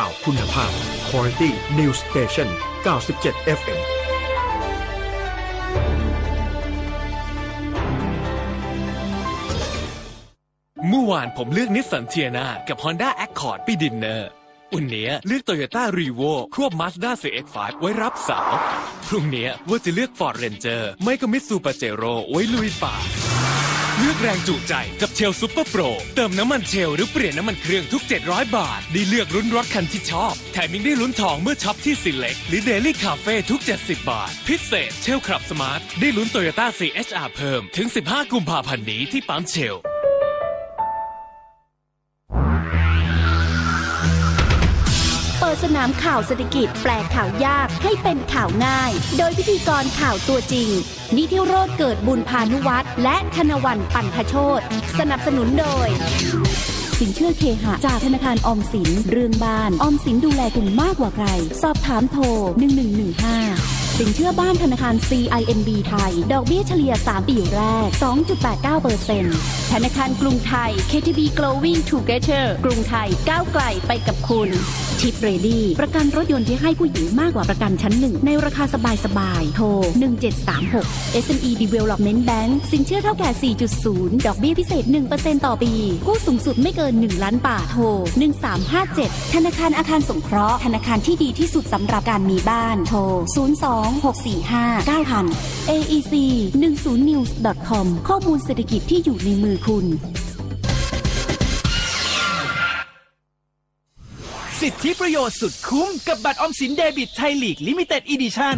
่าวคุณภาพ Quality News Station 97 FM เมื่อวาน ผมเลือกนิสสันเทียนากับ Honda Accord ไปดินเนอร์อุ่นเนี้ย เลือก Toyota r e v o ควบ Mazda CX-5 ไว้รับสาวพรุ่งเนี้ยว่าจะเลือก Ford Ranger ไม่ก็ Mitsubishi Pajero ไว้ลุยป่าเลือกแรงจูใจกับเชลซูเปอร์โปรเติมน้ำมันเชลหรือเปลี่ยนน้ำมันเครื่องทุก 700 บาท ได้เลือกรุ่นรถคันที่ชอบ แถมยังได้ลุ้นทองเมื่อช็อปที่สิเล็ก หรือเดลี่คาเฟ่ทุก 70 บาท พิเศษเชลครับสมาร์ท ได้ลุ้นโตโยต้า CHR เพิ่มถึง 15 กุมภาพันธ์นี้ที่ปั๊มเชลสนามข่าวเศรษฐกิจแปลข่าวยากให้เป็นข่าวง่าย โดยพิธีกรข่าวตัวจริง นิธิโรธเกิดบุญพานุวัตรและธนวันปันทโชตสนับสนุนโดย สินเชื่อเคหะ จากธนาคารออมสิน เรื่องบ้าน ออมสินดูแลคุณมากกว่าใคร สอบถามโทร 1115สินเชื่อบ้านธนาคาร CIMB ไทย ดอกเบี้ยเฉลี่ย 3 ปีแรก 2.89%ธนาคารกรุงไทย KTB Growing Together กรุงไทยก้าวไกลไปกับคุณ ชิปเรดี้ประกันรถยนต์ที่ให้ผู้หญิงมากกว่าประกันชั้นหนึ่ง ในราคาสบายๆโทร 1736 SME Development Bank สินเชื่อเท่าแก่ 4.0 ดอกเบี้ยพิเศษ 1%ต่อปีกู้สูงสุดไม่เกิน 1 ล้านบาท โทร1357ธนาคารอาคารสงเคราะห์ ธนาคารที่ดีที่สุดสำหรับการมีบ้าน โทร02 2 6 4 5 9 0 0 0 AEC 10 news com ข้อมูลเศรษฐกิจที่อยู่ในมือคุณ สิทธิประโยชน์สุดคุ้มกับบัตรออมสินเดบิตไทยลีกลิมิเต็ดอีดิชั่น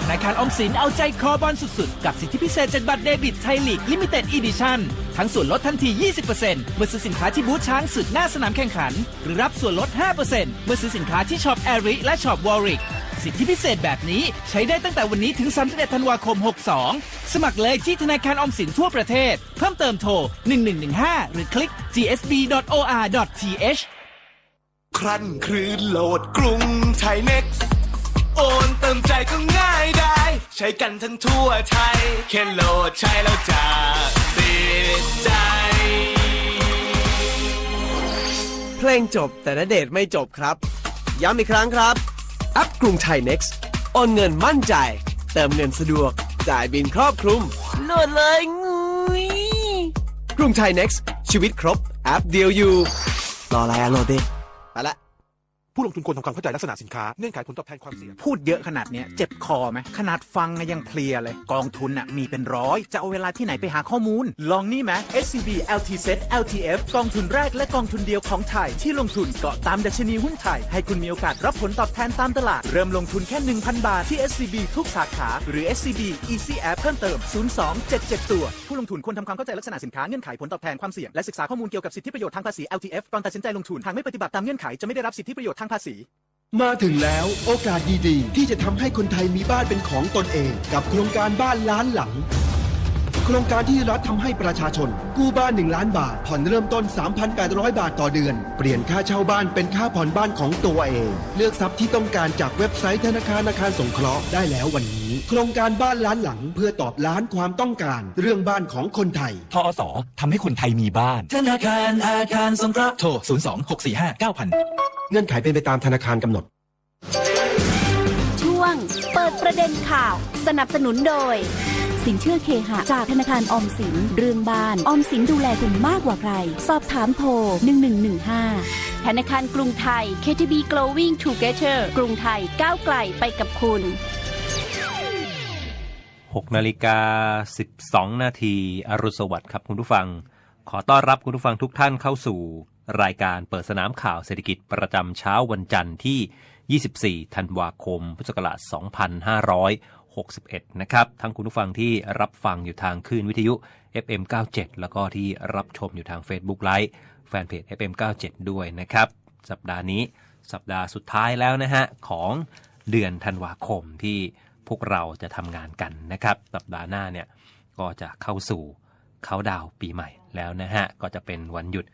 ธนาคารออมสินเอาใจคอบอลสุดๆ กับสิทธิพิเศษจากบัตรเดบิตไทยลีกลิมิเต็ดอีดิชั่น ทั้งส่วนลดทันที20%เมื่อซื้อสินค้าที่บูธช้างสุดหน้าสนามแข่งขัน หรือรับส่วนลด 5%เมื่อซื้อสินค้าที่ช็อปแอริและช็อปวอริกิทธิพิเศษแบบนี้ใช้ได้ตั้งแต่วันนี้ถึง31ธันวาคม 62 สมัครเลยที่ธนาคารอมสินทั่วประเทศ เพิ่มเติมโทร 1115 หรือคลิก gsb.or.th ครั้นครืนโหลดกรุงไทยเน็กโอนเติมใจก็ง่ายได้ใช้กันทั้งทั่วไทยแค่โหลดใช้แล้วจะติดใจเพลงจบแต่ณเดชไม่จบครับ ย้ำอีกครั้งครับแอปกรุงไทย Next โอนเงินมั่นใจ เติมเงินสะดวกจ่ายบินครอบคลุมโหลดเลยงุยกรุงไทย็กซ์ชีวิตครบแอปเดียวอยู่รออะไรอะโหลดดิผู้ลงทุนควรทำความเข้าใจลักษณะสินค้าเงื่อนไขผลตอบแทนความเสี่ยงพูดเยอะขนาดเนี้ย เจ็บคอไหมขนาดฟังยังเพลียเลย กองทุนอ่ะมีเป็นร้อย จะเอาเวลาที่ไหนไปหาข้อมูล ลองนี่ไหม SCB LTZ LTF กองทุนแรกและกองทุนเดียวของไทย ที่ลงทุนเกาะตามดัชนีหุ้นไทย ให้คุณมีโอกาสรับผลตอบแทนตามตลาด เริ่มลงทุนแค่ 1,000 บาทที่ SCB ทุกสาขาหรือ SCB Easy App เพิ่มเติม 0277 ตัวผู้ลงทุนควรทำความเข้าใจลักษณะสินค้าเงื่อนไขผลตอบแทนความเสี่ยงและศึกษาข้อมูลเกี่ยวกับสิทธิประโยชน์ทางภาษี LTF ก่อนตัดสินใจลงทุนหากไม่ปฏิบัติตามเงื่อนไขจะไม่ได้รับสิทธิประโยชน์างภาษีมาถึงแล้วโอกาสดีๆ ที่จะทำให้คนไทยมีบ้านเป็นของตนเอง กับโครงการบ้านล้านหลัง โครงการที่รัฐทำให้ประชาชนกู้บ้าน1ล้านบาท ผ่อนเริ่มต้น 3,800 บาทต่อเดือน เปลี่ยนค่าเช่าบ้านเป็นค่าผ่อนบ้านของตัวเอง เลือกทรัพย์ที่ต้องการจากเว็บไซต์ธนาคารอาคารสงเคราะห์ได้แล้ววันนี้โครงการบ้านล้านหลังเพื่อตอบล้านความต้องการ เรื่องบ้านของคนไทย ทอสอทำให้คนไทยมีบ้าน ธนาคารอาคารสงเคราะห์โทร02 645 9000 เงื่อนไขเป็นไปตามธนาคารกำหนด ช่วง เปิดประเด็นข่าว สนับสนุนโดย สินเชื่อเคหะ จากธนาคารออมสิน เรื่องบ้าน ออมสินดูแลคุณมากกว่าใคร สอบถามโทร1115ธนาคารกรุงไทย KTB g r o w i n g Together กรุงไทยก้าวไกลไปกับคุณ6นาฬิกา12 นาทีอรุณสวัสดิ์ครับ คุณผู้ฟัง ขอต้อนรับคุณผู้ฟังทุกท่านเข้าสู่ รายการเปิดสนามข่าวเศรษฐกิจประจำเช้าวันจันทร์ที่ 24ธันวาคมพุทธศักราช2561นะครับทั้งคุณผู้ฟังที่รับฟังอยู่ทางคลื่นวิทยุ FM 97แล้วก็ที่รับชมอยู่ทาง Facebook l i ฟ e แฟนเพจ FM 97ด้วยนะครับ สัปดาห์นี้สัปดาห์สุดท้ายแล้วนะฮะของเดือนธันวาคมที่พวกเราจะทำงานกัน นะครับสัปดาห์หน้าเนี่ยก็จะเข้าสู่เขาดาวปีใหม่แล้วนะฮะก็จะเป็นวันหยุด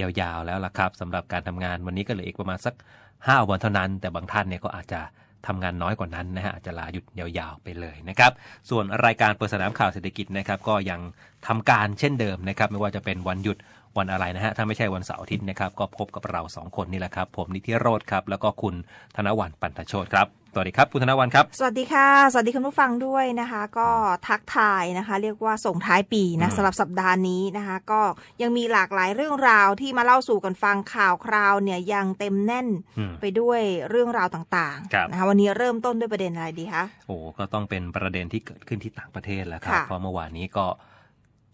ยาวๆแล้วล่ะครับสำหรับการทำงานวันนี้ก็เหลืออีกประมาณสัก 5 วันเท่านั้น แต่บางท่านเนี่ยก็อาจจะทำงานน้อยกว่านั้นนะฮะอาจจะลาหยุดยาวๆไปเลยนะครับส่วนรายการเปิดสนามข่าวเศรษฐกิจนะครับก็ยังทำการเช่นเดิมนะครับไม่ว่าจะเป็นวันหยุดวันอะไรนะฮะถ้าไม่ใช่วันเสาร์อาทิตย์นะครับ ก็พบกับเราสองคนนี่แหละครับ ผมนิติโรธครับ แล้วก็คุณธนวันปันทโชตครับสวัสดีครับ คุณธนวันครับ สวัสดีค่ะสวัสดีคุณผู้ฟังด้วยนะคะ ก็ทักทายนะคะเรียกว่าส่งท้ายปีนะสำหรับสัปดาห์นี้นะคะก็ยังมีหลากหลายเรื่องราวที่มาเล่าสู่กันฟังข่าวคราวเนี่ยยังเต็มแน่นไปด้วยเรื่องราวต่างๆนะคะวันนี้เริ่มต้นด้วยประเด็นอะไรดีคะโอ้ก็ต้องเป็นประเด็นที่เกิดขึ้นที่ต่างประเทศแล้วครับเพราะเมื่อวานนี้ก็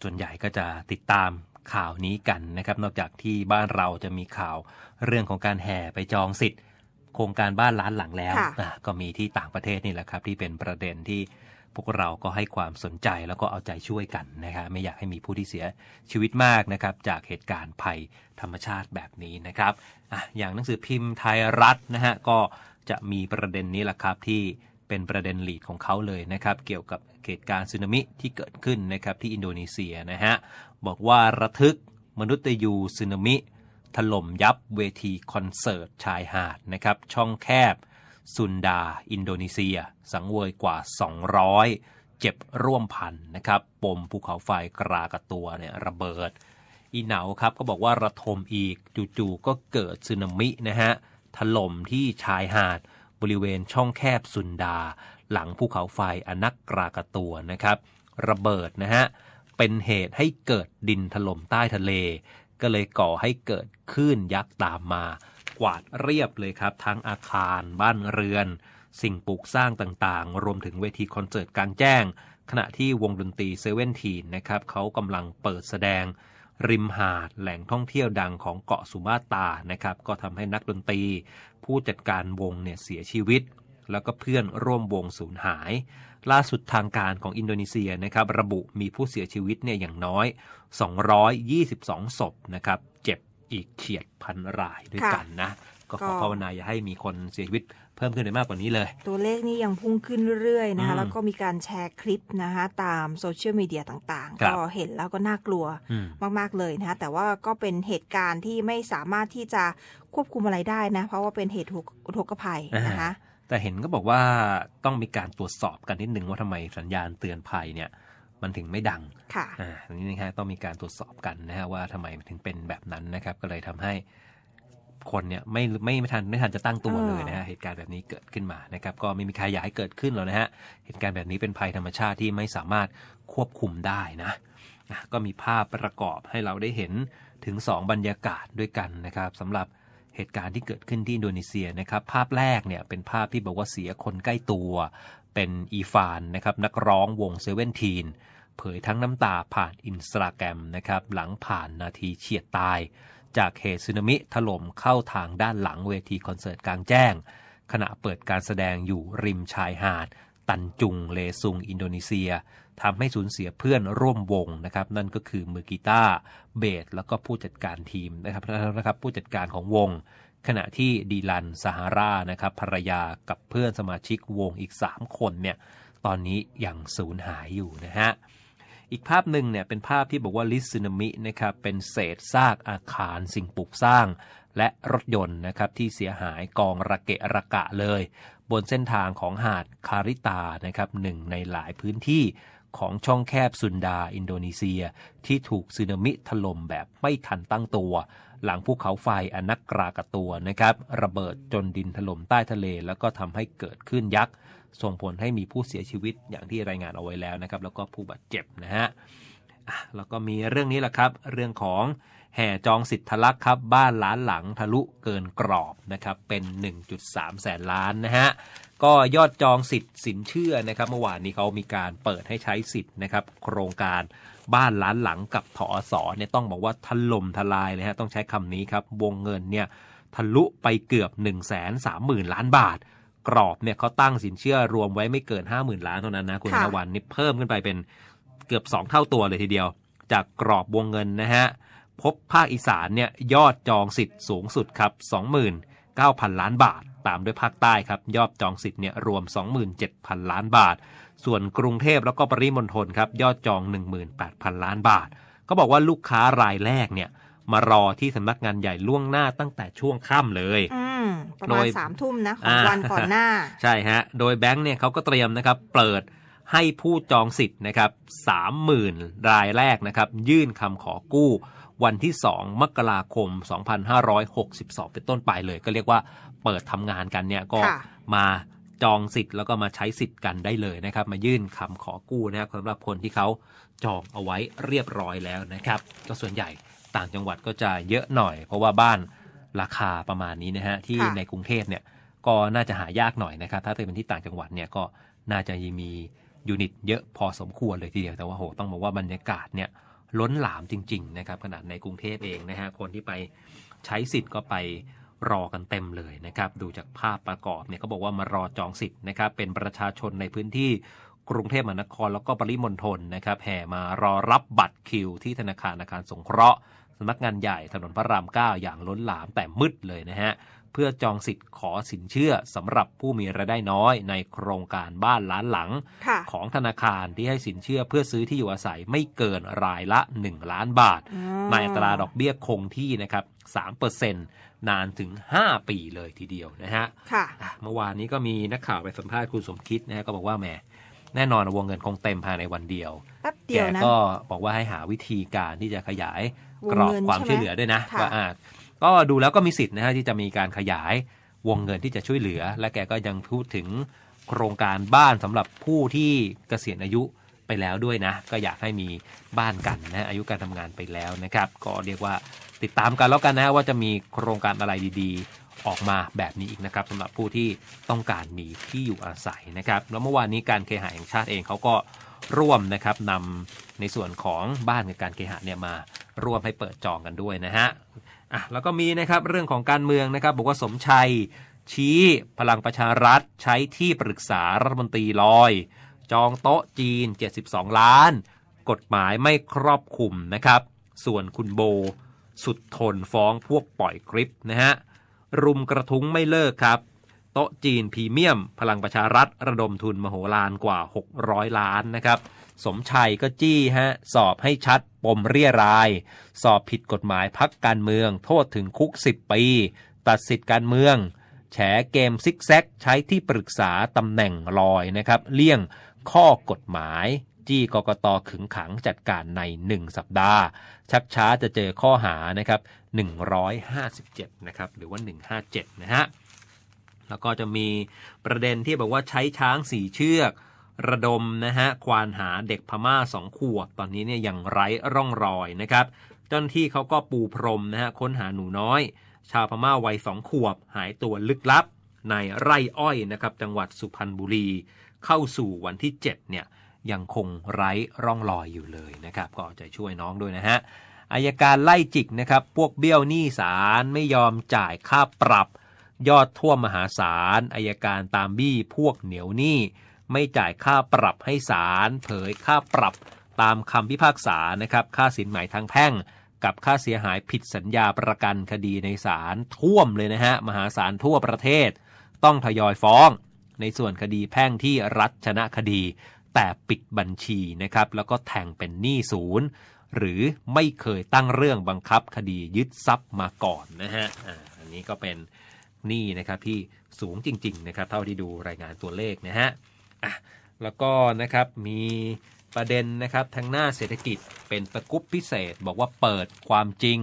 ส่วนใหญ่ก็จะติดตามข่าวนี้กันนะครับ นอกจากที่บ้านเราจะมีข่าวเรื่องของการแห่ไปจองสิทธิ์โครงการบ้านล้านหลังแล้ว ก็มีที่ต่างประเทศนี่แหละครับที่เป็นประเด็นที่พวกเราก็ให้ความสนใจแล้วก็เอาใจช่วยกันนะครับ ไม่อยากให้มีผู้ที่เสียชีวิตมากนะครับ จากเหตุการณ์ภัยธรรมชาติแบบนี้นะครับออย่างหนังสือพิมพ์ไทยรัฐนะฮะก็จะมีประเด็นนี้แหละครับ ที่เป็นประเด็นหลีดของเขาเลยนะครับ เกี่ยวกับเหตุการณ์สึนามิที่เกิดขึ้นนะครับ ที่อินโดนีเซียนะฮะบอกว่าระทึกมนุษย์ยูสึนามิถล่มยับเวทีคอนเสิร์ตชายหาดนะครับ ช่องแคบซุนดาอินโดนีเซียสังเวยกว่า 200 เจ็บร่วมพันนะครับ ปมภูเขาไฟกรากระตัวเนี่ยระเบิดอีเหนาครับก็บอกว่าระทมอีกจู่ๆก็เกิดสึนามินะฮะถล่มที่ชายหาดบริเวณช่องแคบสุนดา หลังภูเขาไฟอนักกรากระตัวนะครับ ระเบิดนะฮะเป็นเหตุให้เกิดดินถล่มใต้ทะเล ก็เลยก่อให้เกิดคลื่นยักษ์ตามมา กวาดเรียบเลยครับ ทั้งอาคารบ้านเรือน สิ่งปลูกสร้างต่างๆ รวมถึงเวทีคอนเสิร์ตกลางแจ้ง ขณะที่วงดนตรีเซเว่นทีนนะครับเขากำลังเปิดแสดง ริมหาด แหล่งท่องเที่ยวดังของเกาะสุมาตานะครับก็ทำให้นักดนตรี ผู้จัดการวงเนี่ยเสียชีวิต แล้วก็เพื่อนร่วมวงสูญหายล่าสุดทางการของอินโดนีเซียนะครับระบุมีผู้เสียชีวิตเนี่ยอย่างน้อย 222 ศพนะครับ เจ็บอีกเฉียดพันรายด้วยกันนะ ก็ขอภาวนาอย่าให้มีคนเสียชีวิตเพิ่มขึ้นไปมากกว่านี้เลย ตัวเลขนี้ยังพุ่งขึ้นเรื่อยๆนะคะ แล้วก็มีการแชร์คลิปนะคะตามโซเชียลมีเดียต่างๆ ก็เห็นแล้วก็น่ากลัวมากๆเลยนะคะแต่ว่าก็เป็นเหตุการณ์ที่ไม่สามารถที่จะควบคุมอะไรได้นะ เพราะว่าเป็นเหตุทุกข์ภัยนะคะแต่เห็นก็บอกว่าต้องมีการตรวจสอบกันนิดหนึ่งว่าทำไมสัญญาณเตือนภัยเนี่ยมันถึงไม่ดังค่ะอ่านี้นะฮะต้องมีการตรวจสอบกันนะฮะว่าทำไมถึงเป็นแบบนั้นนะครับก็เลยทำให้คนเนี่ยไม่ไม่ทันไม่ทันจะตั้งตัวเลยนะฮะเหตุการณ์แบบนี้เกิดขึ้นมานะครับก็ไม่มีใครอยากให้เกิดขึ้นหรอกนะฮะเหตุการณ์แบบนี้เป็นภัยธรรมชาติที่ไม่สามารถควบคุมได้นะก็มีภาพประกอบให้เราได้เห็นถึง 2 บรรยากาศด้วยกันนะครับสำหรับเหตุการณ์ที่เกิดขึ้นที่อินโดนีเซียนะครับภาพแรกเนี่ยเป็นภาพที่บอกว่าเสียคนใกล้ตัว เป็นอีฟานนะครับนักร้องวงเซเว่นทีนเผยทั้งน้ำตาผ่านอินสตาแกรมนะครับหลังผ่านนาทีเฉียดตาย จากเหตุสึนามิถล่มเข้าทางด้านหลังเวทีคอนเสิร์ตกลางแจ้ง ขณะเปิดการแสดงอยู่ริมชายหาด ตันจุงเลซุงอินโดนีเซียทำให้สูญเสียเพื่อนร่วมวงนะครับ นั่นก็คือมือกีตาร์เบสแล้วก็ผู้จัดการทีมนะครับนะครับผู้จัดการของวง ขณะที่ดีลันซาฮารานะครับภรรยากับเพื่อนสมาชิกวงอีก 3 คนเนี่ยตอนนี้ยังสูญหายอยู่นะฮะอีกภาพหนึ่งเนี่ยเป็นภาพที่บอกว่า ลิซึนามินะครับเป็นเศษซากอาคารสิ่งปลูกสร้าง และรถยนต์นะครับที่เสียหายกองระเกะระกะเลย บนเส้นทางของหาดคาริตานะครับหนึ่งในหลายพื้นที่ของช่องแคบซุนดาอินโดนีเซีย ที่ถูกสึนามิถล่มแบบไม่ทันตั้งตัว หลังภูเขาไฟอนักกรากตัวนะครับ ระเบิดจนดินถล่มใต้ทะเลแล้วก็ทำให้เกิดขึ้นยักษ์ ส่งผลให้มีผู้เสียชีวิตอย่างที่รายงานเอาไว้แล้วนะครับ แล้วก็ผู้บาดเจ็บนะฮะแล้วก็มีเรื่องนี้แหละครับ เรื่องของแห่จองสิทธิลักษ์ครับบ้านล้านหลังทะลุเกินกรอบนะครับ เป็น1.3แสนล้านนะฮะก็ยอดจองสิทธิ์สินเชื่อนะครับเมื่อวานนี้เขามีการเปิดให้ใช้สิทธิ์นะครับโครงการบ้านล้านหลังกับทอสอเนี่ยต้องบอกว่าถล่มทลายเลยฮะต้องใช้คำนี้ครับวงเงินเนี่ยทะลุไปเกือบ1 3 0 0 0 0ล้านบาท กรอบเนี่ยเขาตั้งสินเชื่อรวมไว้ไม่เกิน 50,000ล้านเท่านั้นนะคุณนวันนี่เพิ่มขึ้นไปเป็นเกือบ 2 เท่าตัวเลยทีเดียว จากกรอบวงเงินนะฮะพบภาคอีสานเนี่ยยอดจองสิทธิ์สูงสุดครับ29,000ล้านบาทตามด้วยภาคใต้ครับ ยอดจองสิทธิ์เนี่ยรวม 27,000 ล้านบาท ส่วนกรุงเทพแล้วก็ปริมณฑลครับ ยอดจอง 18,000 ล้านบาท ก็บอกว่าลูกค้ารายแรกเนี่ยมารอที่สำนักงานใหญ่ล่วงหน้าตั้งแต่ช่วงค่ำเลยประมาณสามทุ่มนะของวันก่อนหน้าใช่ฮะ โดยแบงค์เนี่ยเขาก็เตรียมนะครับเปิดให้ผู้จองสิทธิ์นะครับสามหมื่นรายแรกนะครับยื่นคำขอกู้ วันที่2มกราคม2562เป็นต้นไปเลยก็เรียกว่าเปิดทำงานกันเนี่ยก็มาจองสิทธิ์แล้วก็มาใช้สิทธิ์กันได้เลยนะครับ มายื่นคำขอกู้นะครับสำหรับคนที่เขาจองเอาไว้เรียบร้อยแล้วนะครับ ก็ส่วนใหญ่ต่างจังหวัดก็จะเยอะหน่อย เพราะว่าบ้านราคาประมาณนี้นะฮะที่ในกรุงเทพเนี่ยก็น่าจะหายากหน่อยนะครับ ถ้าเป็นที่ต่างจังหวัดเนี่ยก็น่าจะมียูนิตเยอะพอสมควรเลยทีเดียวแต่ว่าโหต้องบอกว่าบรรยากาศเนี่ยล้นหลามจริง ๆนะครับ ขนาดในกรุงเทพเองนะฮะคนที่ไปใช้สิทธิ์ก็ไปรอกันเต็มเลยนะครับดูจากภาพประกอบเนี่ยเขาบอกว่ามารอจองสิทธิ์นะครับ เป็นประชาชนในพื้นที่กรุงเทพมหานครแล้วก็ปริมณฑลนะครับ แห่มารอรับบัตรคิวที่ธนาคารอาคารสงเคราะห์สำนักงานใหญ่ถนนพระราม9อย่างล้นหลามแต่มืดเลยนะฮะเพื่อจองสิทธิ์ขอสินเชื่อสำหรับผู้มีรายได้น้อยในโครงการบ้านล้านหลัง ของธนาคารที่ให้สินเชื่อเพื่อซื้อที่อยู่อาศัยไม่เกินรายละ 1 ล้านบาท ในอัตราดอกเบี้ยคงที่นะครับเ็นนานถึง 5 ปีเลยทีเดียวนะฮะเมื่อวานนี้ก็มีนักข่าวไปสัมภาษณ์คุณสมคิดนะฮะก็บอกว่าแหมแน่นอนวงเงินคงเต็มภายในวันเดียวแกก็บอกว่าให้หาวิธีการที่จะขยายกรอบความช่วยเหลือด้วยนะว่าก็ดูแล้วก็มีสิทธิ์นะฮะที่จะมีการขยายวงเงินที่จะช่วยเหลือ และแกก็ยังพูดถึงโครงการบ้านสำหรับผู้ที่เกษียณอายุไปแล้วด้วยนะก็อยากให้มีบ้านกันนะอายุการทำงานไปแล้วนะครับ ก็เรียกว่าติดตามกันแล้วกันนะว่าจะมีโครงการอะไรดีๆออกมาแบบนี้อีกนะครับสำหรับผู้ที่ต้องการมีที่อยู่อาศัยนะครับแล้วเมื่อวานนี้การเคหะแห่งชาติเองเขาก็ร่วมนะครับนำในส่วนของบ้านกับการเคหะเนี่ยมาร่วมให้เปิดจองกันด้วยนะฮะอ่ะแล้วก็มีนะครับเรื่องของการเมืองนะครับบอกว่าสมชัย ชี้พลังประชารัฐใช้ที่ปรึกษารัฐมนตรีลอย จองโต๊ะจีน 72 ล้าน กฎหมายไม่ครอบคลุมนะครับ ส่วนคุณโบ สุดทนฟ้องพวกปล่อยคลิปนะฮะรุมกระทุ้งไม่เลิกครับโต๊ะจีนพรีเมียม พลังประชารัฐระดมทุนมโหฬารกว่า 600 ล้านนะครับสมชัยก็จี้ฮะสอบให้ชัดปมเรียราย สอบผิดกฎหมายพักการเมือง โทษถึงคุก 10 ปี ตัดสิทธิการเมือง แฉเกมซิกแซกใช้ที่ปรึกษาตำแหน่งลอยนะครับเลี่ยงข้อกฎหมายจี้กกตขึงขังจัดการใน 1 สัปดาห์ ชักช้าจะเจอข้อหานะครับ157นะครับหรือว่า 157 นะฮะแล้วก็จะมีประเด็นที่บอกว่าใช้ช้างสีเชือกระดมนะฮะควานหาเด็กพม่าสองขวบ ตอนนี้เนี่ยยังไร้ร่องรอยนะครับเจ้าหน้าที่เขาก็ปูพรมนะฮะค้นหาหนูน้อย ชาวพม่าวัยสองขวบหายตัวลึกลับ ในไร่อ้อยนะครับจังหวัดสุพรรณบุรี เข้าสู่วันที่ 7เนี่ยยังคงไร้ร่องรอยอยู่เลยนะครับก็ใจช่วยน้องด้วยนะฮะอายการไล่จิกนะครับพวกเบี้ยวหนี้สารไม่ยอมจ่ายค่าปรับ ยอดท่วมหาศาลอายการตามบี้พวกเหนียวหนี้ไม่จ่ายค่าปรับให้ศาลเผยค่าปรับตามคำพิพากษานะครับค่าสินไหมทางแพ่งกับค่าเสียหายผิดสัญญาประกันคดีในศาลท่วมเลยนะฮะมหาศาลทั่วประเทศ ต้องทยอยฟ้องในส่วนคดีแพ่งที่รัฐชนะคดี แต่ปิดบัญชีนะครับ แล้วก็แทงเป็นหนี้ศูนย์ หรือไม่เคยตั้งเรื่องบังคับคดียึดทรัพย์มาก่อนนะฮะอันนี้ก็เป็นหนี้นะครับที่สูงจริงๆนะครับ เท่าที่ดูรายงานตัวเลขนะฮะ่ะแล้วก็นะครับมีประเด็นนะครับ ทางหน้าเศรษฐกิจเป็นตะกุบพิเศษ บอกว่าเปิดความจริง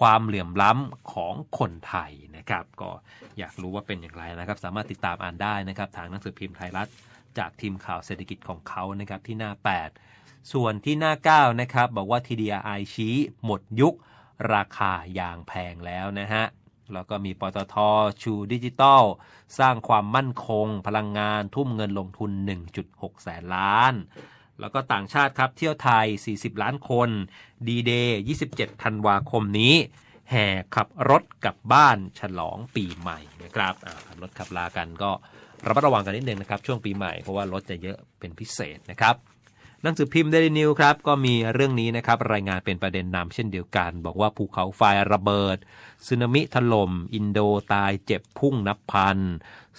ความเหลื่อมล้ำของคนไทยนะครับ ก็อยากรู้ว่าเป็นอย่างไรนะครับ สามารถติดตามอ่านได้นะครับ ทางหนังสือพิมพ์ไทยรัฐจากทีมข่าวเศรษฐกิจของเขานะครับที่หน้า 8 ส่วนที่หน้า 9 นะครับบอกว่า TDI ชี้ หมดยุคราคายางแพงแล้วนะฮะแล้วก็มี ปตทชูดิจิตอลสร้างความมั่นคงพลังงานทุ่มเงินลงทุน 1.6 แสนล้าน แล้วก็ต่างชาติครับเที่ยวไทย 40 ล้านคนดีเดย์ 27 ธันวาคมนี้ แห่ขับรถกลับบ้าน ฉลองปีใหม่ นะครับขับรถขับลากันก็ระมัดระวังกันนิดนึงนะครับ ช่วงปีใหม่เพราะว่ารถจะเยอะเป็นพิเศษนะครับหนังสือพิมพ์เดลินิวครับ ก็มีเรื่องนี้นะครับ รายงานเป็นประเด็นนำเช่นเดียวกัน บอกว่าภูเขาไฟระเบิดสึนามิถลม่มอินโดตายเจ็บ พุ่งนับพัน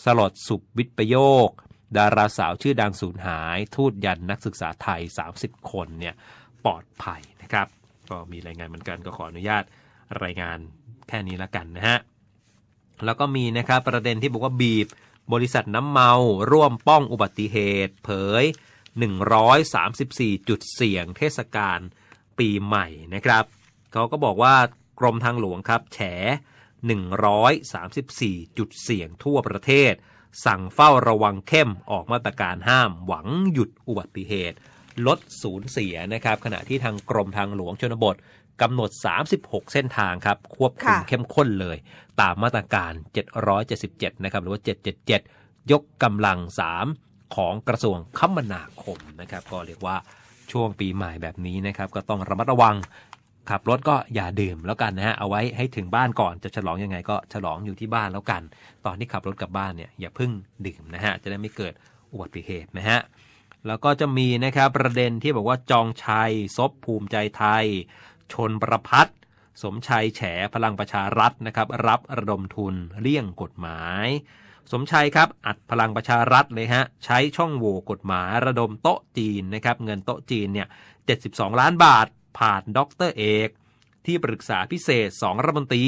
สลดสุบวิทประโยค ดาราสาวชื่อดังสูญหาย ทูตยันนักศึกษาไทย 30 คนเนี่ยปลอดภัยนะครับ ก็มีรายงานเหมือนกันก็ขออนุญาตรายงานแค่นี้ละกันนะฮะแล้วก็มีนะครับประเด็นที่บอกว่าบีบ บริษัทน้ำเมา ร่วมป้องอุบัติเหตุ เผย134 จุดเสี่ยงเทศกาลปีใหม่นะครับเขาก็บอกว่ากรมทางหลวงครับแฉ 134 จุดเสี่ยงทั่วประเทศ สั่งเฝ้าระวังเข้มออกมาตรการห้ามหวังหยุดอุบัติเหตุ ลดสูญเสียนะครับ ขณะที่ทางกรมทางหลวงชนบทกำหนด 36 เส้นทางครับ ควบคุมเข้มข้นเลย ตามมาตรการ 777นะครับหรือว่า 777 ยกกำลัง 3ของกระทรวงคมนาคมนะครับ ก็เรียกว่าช่วงปีใหม่แบบนี้นะครับ ก็ต้องระมัดระวัง ขับรถก็อย่าดื่มแล้วกันนะฮะเอาไว้ให้ถึงบ้านก่อนจะฉลองยังไงก็ฉลองอยู่ที่บ้านแล้วกัน ตอนที่ขับรถกลับบ้านเนี่ยอย่าพึ่งดื่มนะฮะจะได้ไม่เกิดอุบัติเหตุนะฮะแล้วก็จะมีนะครับประเด็นที่บอกว่าจองชัยซบภูมิใจไทย ชนประพัดสมชัยแฉพลังประชารัฐนะครับ รับระดมทุนเลี่ยงกฎหมายสมชัยครับ อัดพลังประชารัฐเลยฮะใช้ช่องโหว่กฎหมายระดมโต๊ะจีนนะครับเงินโต๊ะจีนเนี่ย72 ล้านบาทผ่านด็อกเตอร์เอกที่ปรึกษาพิเศษ 2รัฐมนตรี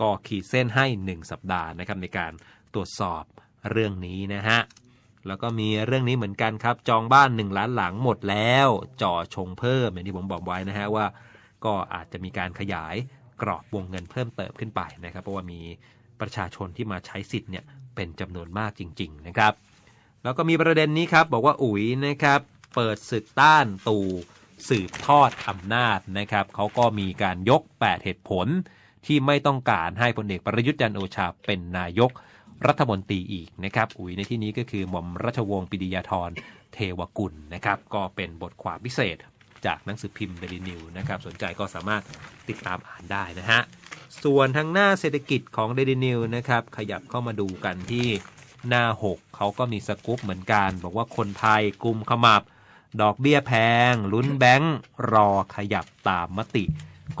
ก็ขีดเส้นให้ 1 สัปดาห์นะครับในการตรวจสอบเรื่องนี้นะฮะแล้วก็มีเรื่องนี้เหมือนกันครับจองบ้าน 1 ล้านหลังหมดแล้วจ่อชงเพิ่มอย่างที่ผมบอกไว้นะฮะว่า ก็อาจจะมีการขยายกรอบวงเงินเพิ่มเติมขึ้นไปนะครับเพราะว่ามีประชาชนที่มาใช้สิทธิ์เนี่ยเป็นจำนวนมากจริงๆนะครับ แล้วก็มีประเด็นนี้ครับบอกว่าอุ๋ยนะครับเปิดศึกต้านตู่สืบทอดอำนาจนะครับเขาก็มีการยก 8 เหตุผลที่ไม่ต้องการให้พลเอกประยุทธ์จันโอชาเป็นนายกรัฐมนตรีอีกนะครับอุ๋ยในที่นี้ก็คือหม่อมราชวงศ์ปิยาธรเทวกุลนะครับก็เป็นบทความพิเศษจากหนังสือพิมพ์เดลินิวนะครับสนใจก็สามารถติดตามอ่านได้นะฮะ ส่วนทางหน้าเศรษฐกิจของเดลินิวนะครับขยับเข้ามาดูกันที่หน้า 6 เขาก็มีสกู๊ปเหมือนกัน บอกว่าคนไทยกลุ่มขมับ ดอกเบี้ยแพง ลุ้นแบงก์รอขยับตามมติ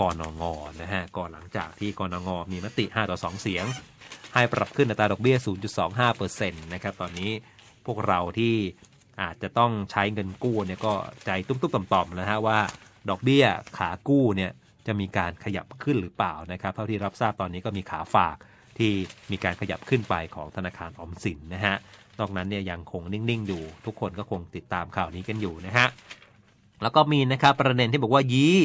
กนงนะฮะ ก่อนหลังจากที่กนงมีมติ 5 ต่อ 2 เสียง ให้ปรับขึ้นอัตราดอกเบี้ย 0.25%นะครับตอนนี้พวกเราที่อาจจะต้องใช้เงินกู้เนี่ยก็ใจตุ้มๆต่อมลนะฮะว่า ดอกเบี้ยขากู้เนี่ยจะมีการขยับขึ้นหรือเปล่านะครับเท่าที่รับทราบตอนนี้ก็มีขาฝากที่มีการขยับขึ้นไปของธนาคารออมสินนะฮะนอกนั้นเนี่ยยังคงนิ่งๆอยู่ทุกคนก็คงติดตามข่าวนี้กันอยู่นะฮะแล้วก็มีนะครับประเด็นที่บอกว่ายี้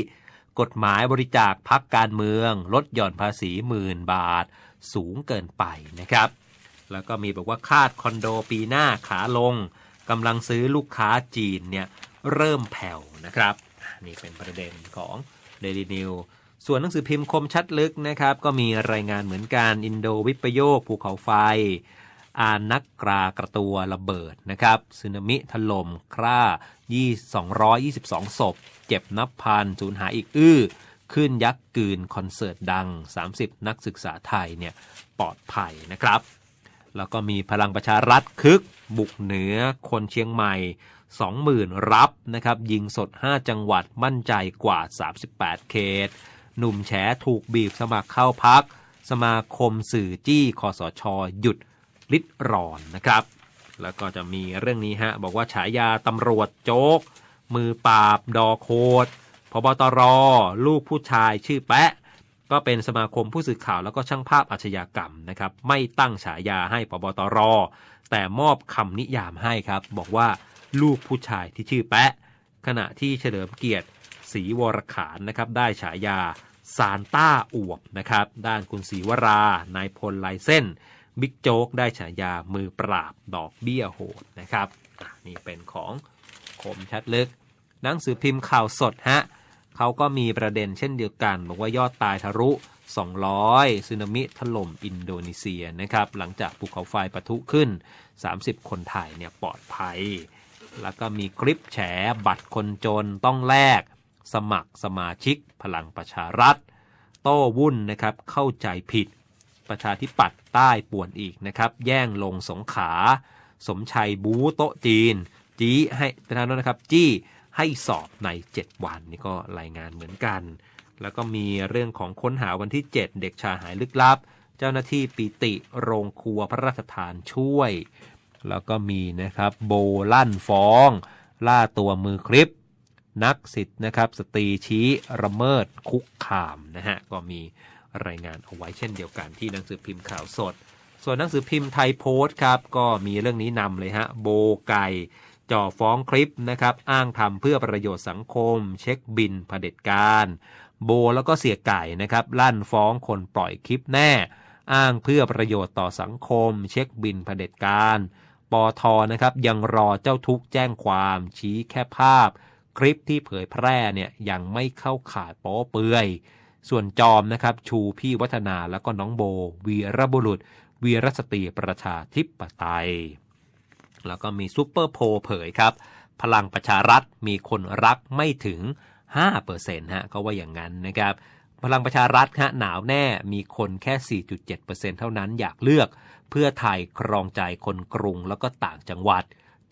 กฎหมายบริจาคพักการเมืองลดหย่อนภาษีหมื่นบาท สูงเกินไปนะครับแล้วก็มีบอกว่าคาดคอนโดปีหน้าขาลงกำลังซื้อลูกค้าจีนเนี่ยเริ่มแผ่วนะครับ นี่เป็นประเด็นของ Daily New ส่วนหนังสือพิมพ์คมชัดลึกนะครับ ก็มีรายงานเหมือนกัน อินโดวิปโยคภูเขาไฟ อานักกรากระตัวระเบิดนะครับสึนามิถล่มคร่า 222 ศพเจ็บนับพันสูญหายอีกอื้อ ขึ้นยักษ์กืนคอนเสิร์ตดัง 30 นักศึกษาไทยเนี่ยปลอดภัยนะครับแล้วก็มีพลังประชารัฐคึกบุกเหนือคนเชียงใหม่ 20,000 รับนะครับยิงสด 5 จังหวัดมั่นใจกว่า 38เขตหนุ่มแฉถูกบีบสมัครเข้าพัก สมาคมสื่อจี้คอสชอหยุดลิดรอนนะครับ แล้วก็จะมีเรื่องนี้ฮะ บอกว่าฉายาตำรวจโจ๊กมือปราบดอโคดพบตรลูกผู้ชายชื่อแปะก็เป็นสมาคมผู้สื่อข่าวแล้วก็ช่างภาพอาชญากรรมนะครับไม่ตั้งฉายาให้ปบตรแต่มอบคำนิยามให้ครับ บอกว่าลูกผู้ชายที่ชื่อแปะ ขณะที่เฉลิมเกียรติศรีวรขานนะครับได้ฉายาซานต้าอวบนะครับด้านคุณศรีวรานายพลลายเส้นบิ๊กโจ๊ก ได้ฉายามือปราบดอกเบี้ยโหดนะครับนี่เป็นของคมชัดลึก หนังสือพิมพ์ข่าวสดฮะเขาก็มีประเด็นเช่นเดียวกัน บอกว่ายอดตายทะรุ 200สึนามิถล่มอินโดนีเซียนะครับหลังจากภูเขาไฟปะทุขึ้น 30 คนไทยเนี่ยปลอดภัย แล้วก็มีคลิปแฉบัตรคนจนต้องแลกสมัครสมาชิกพลังประชารัฐ โต้วุ่นนะครับเข้าใจผิดประชาธิปัตย์ใต้ป่วนอีกนะครับแย่งลงสงขา สมชัยบูโตจีน จี้ให้ประธานนะครับจี้ให้สอบใน 7 วัน นี่ก็รายงานเหมือนกัน แล้วก็มีเรื่องของค้นหาวันที่ 7 เด็กชายหายลึกลับ เจ้าหน้าที่ปีติโรงครัวพระราชทานช่วย แล้วก็มีนะครับโบลั่นฟ้อง ล่าตัวมือคลิป นักสิทธ์นะครับ สตรีชี้ระเมิด คุกคามนะฮะก็มีรายงานเอาไว้เช่นเดียวกันที่หนังสือพิมพ์ข่าวสด ส่วนหนังสือพิมพ์ไทยโพสต์ครับ ก็มีเรื่องนี้นำเลยฮะ โบไก่จ่อฟ้องคลิปนะครับอ้างทำเพื่อประโยชน์สังคม เช็คบินเผด็จการ โบแล้วก็เสียไก่นะครับลั่นฟ้องคนปล่อยคลิปแน่ อ้างเพื่อประโยชน์ต่อสังคม เช็คบินเผด็จการปอทนะครับยังรอเจ้าทุกแจ้งความ ชี้แค่ภาพ คลิปที่เผยแพร่เนี่ยยังไม่เข้าขาดโป้เปื่อย ส่วนจอมนะครับชูพี่วัฒนาแล้วก็น้องโบ วีรบุรุษ วีรสตรีประชาธิปไตยแล้วก็มีซูเปอร์โพเผยครับ พลังประชารัฐมีคนรักไม่ถึง5%ฮะก็ว่าอย่างนั้นนะครับ พลังประชารัฐฮะหนาวแน่มีคนแค่ 4.7%เท่านั้นอยากเลือก เพื่อไทยครองใจคนกรุงแล้วก็ต่างจังหวัด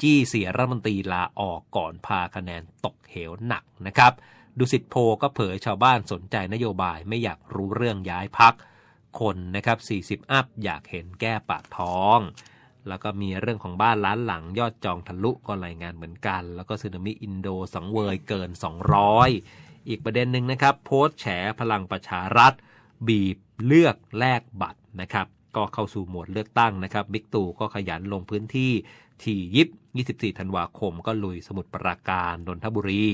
จี้เสียรัฐมนตรีลาออกก่อนพาคะแนนตกเหวหนักนะครับดุสิตโพก็เผยชาวบ้านสนใจนโยบายไม่อยากรู้เรื่องย้ายพักคนนะครับ 40 อัพอยากเห็นแก้ปากท้องแล้วก็มีเรื่องของบ้านล้านหลังยอดจองทะลุก็รายงานเหมือนกัน แล้วก็สึนามิอินโดสังเวยเกิน 200 อีกประเด็นหนึ่งนะครับ โพสต์แฉพลังประชารัฐบีบเลือกแลกบัตรนะครับก็เข้าสู่โหมดเลือกตั้งนะครับ บิ๊กตู่ก็ขยันลงพื้นที่ที่ยิบ24 ธันวาคมก็ลุยสมุทรปราการนนทบุรี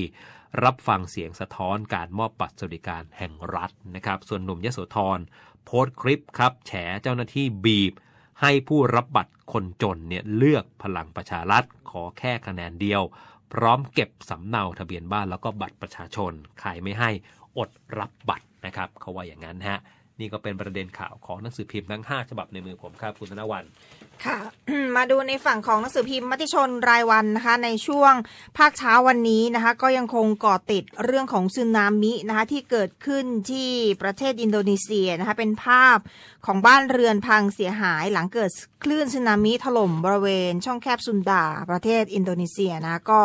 รับฟังเสียงสะท้อนการมอบบัตรสวัสดิการแห่งรัฐนะครับส่วนหนุ่มยโสธรโพสต์คลิปครับแฉเจ้าหน้าที่บีบให้ผู้รับบัตรคนจนเนี่ยเลือกพลังประชารัฐขอแค่คะแนนเดียว พร้อมเก็บสำเนาทะเบียนบ้านแล้วก็บัตรประชาชนใครไม่ให้อดรับบัตรนะครับ เขาว่าอย่างนั้นฮะนี่ก็เป็นประเด็นข่าวของหนังสือพิมพ์ทั้ง 5 ฉบับในมือผมครับคุณธนวันค่ะ มาดูในฝั่งของหนังสือพิมพ์มติชนรายวันนะคะ ในช่วงภาคเช้าวันนี้นะคะ ก็ยังคงก่อติดเรื่องของซึนามินะคะที่เกิดขึ้นที่ประเทศอินโดนีเซียนะคะ เป็นภาพของบ้านเรือนพังเสียหายหลังเกิดคลื่นซึนามิถล่มบริเวณ ช่องแคบซุนดา ประเทศอินโดนีเซียนะ ก็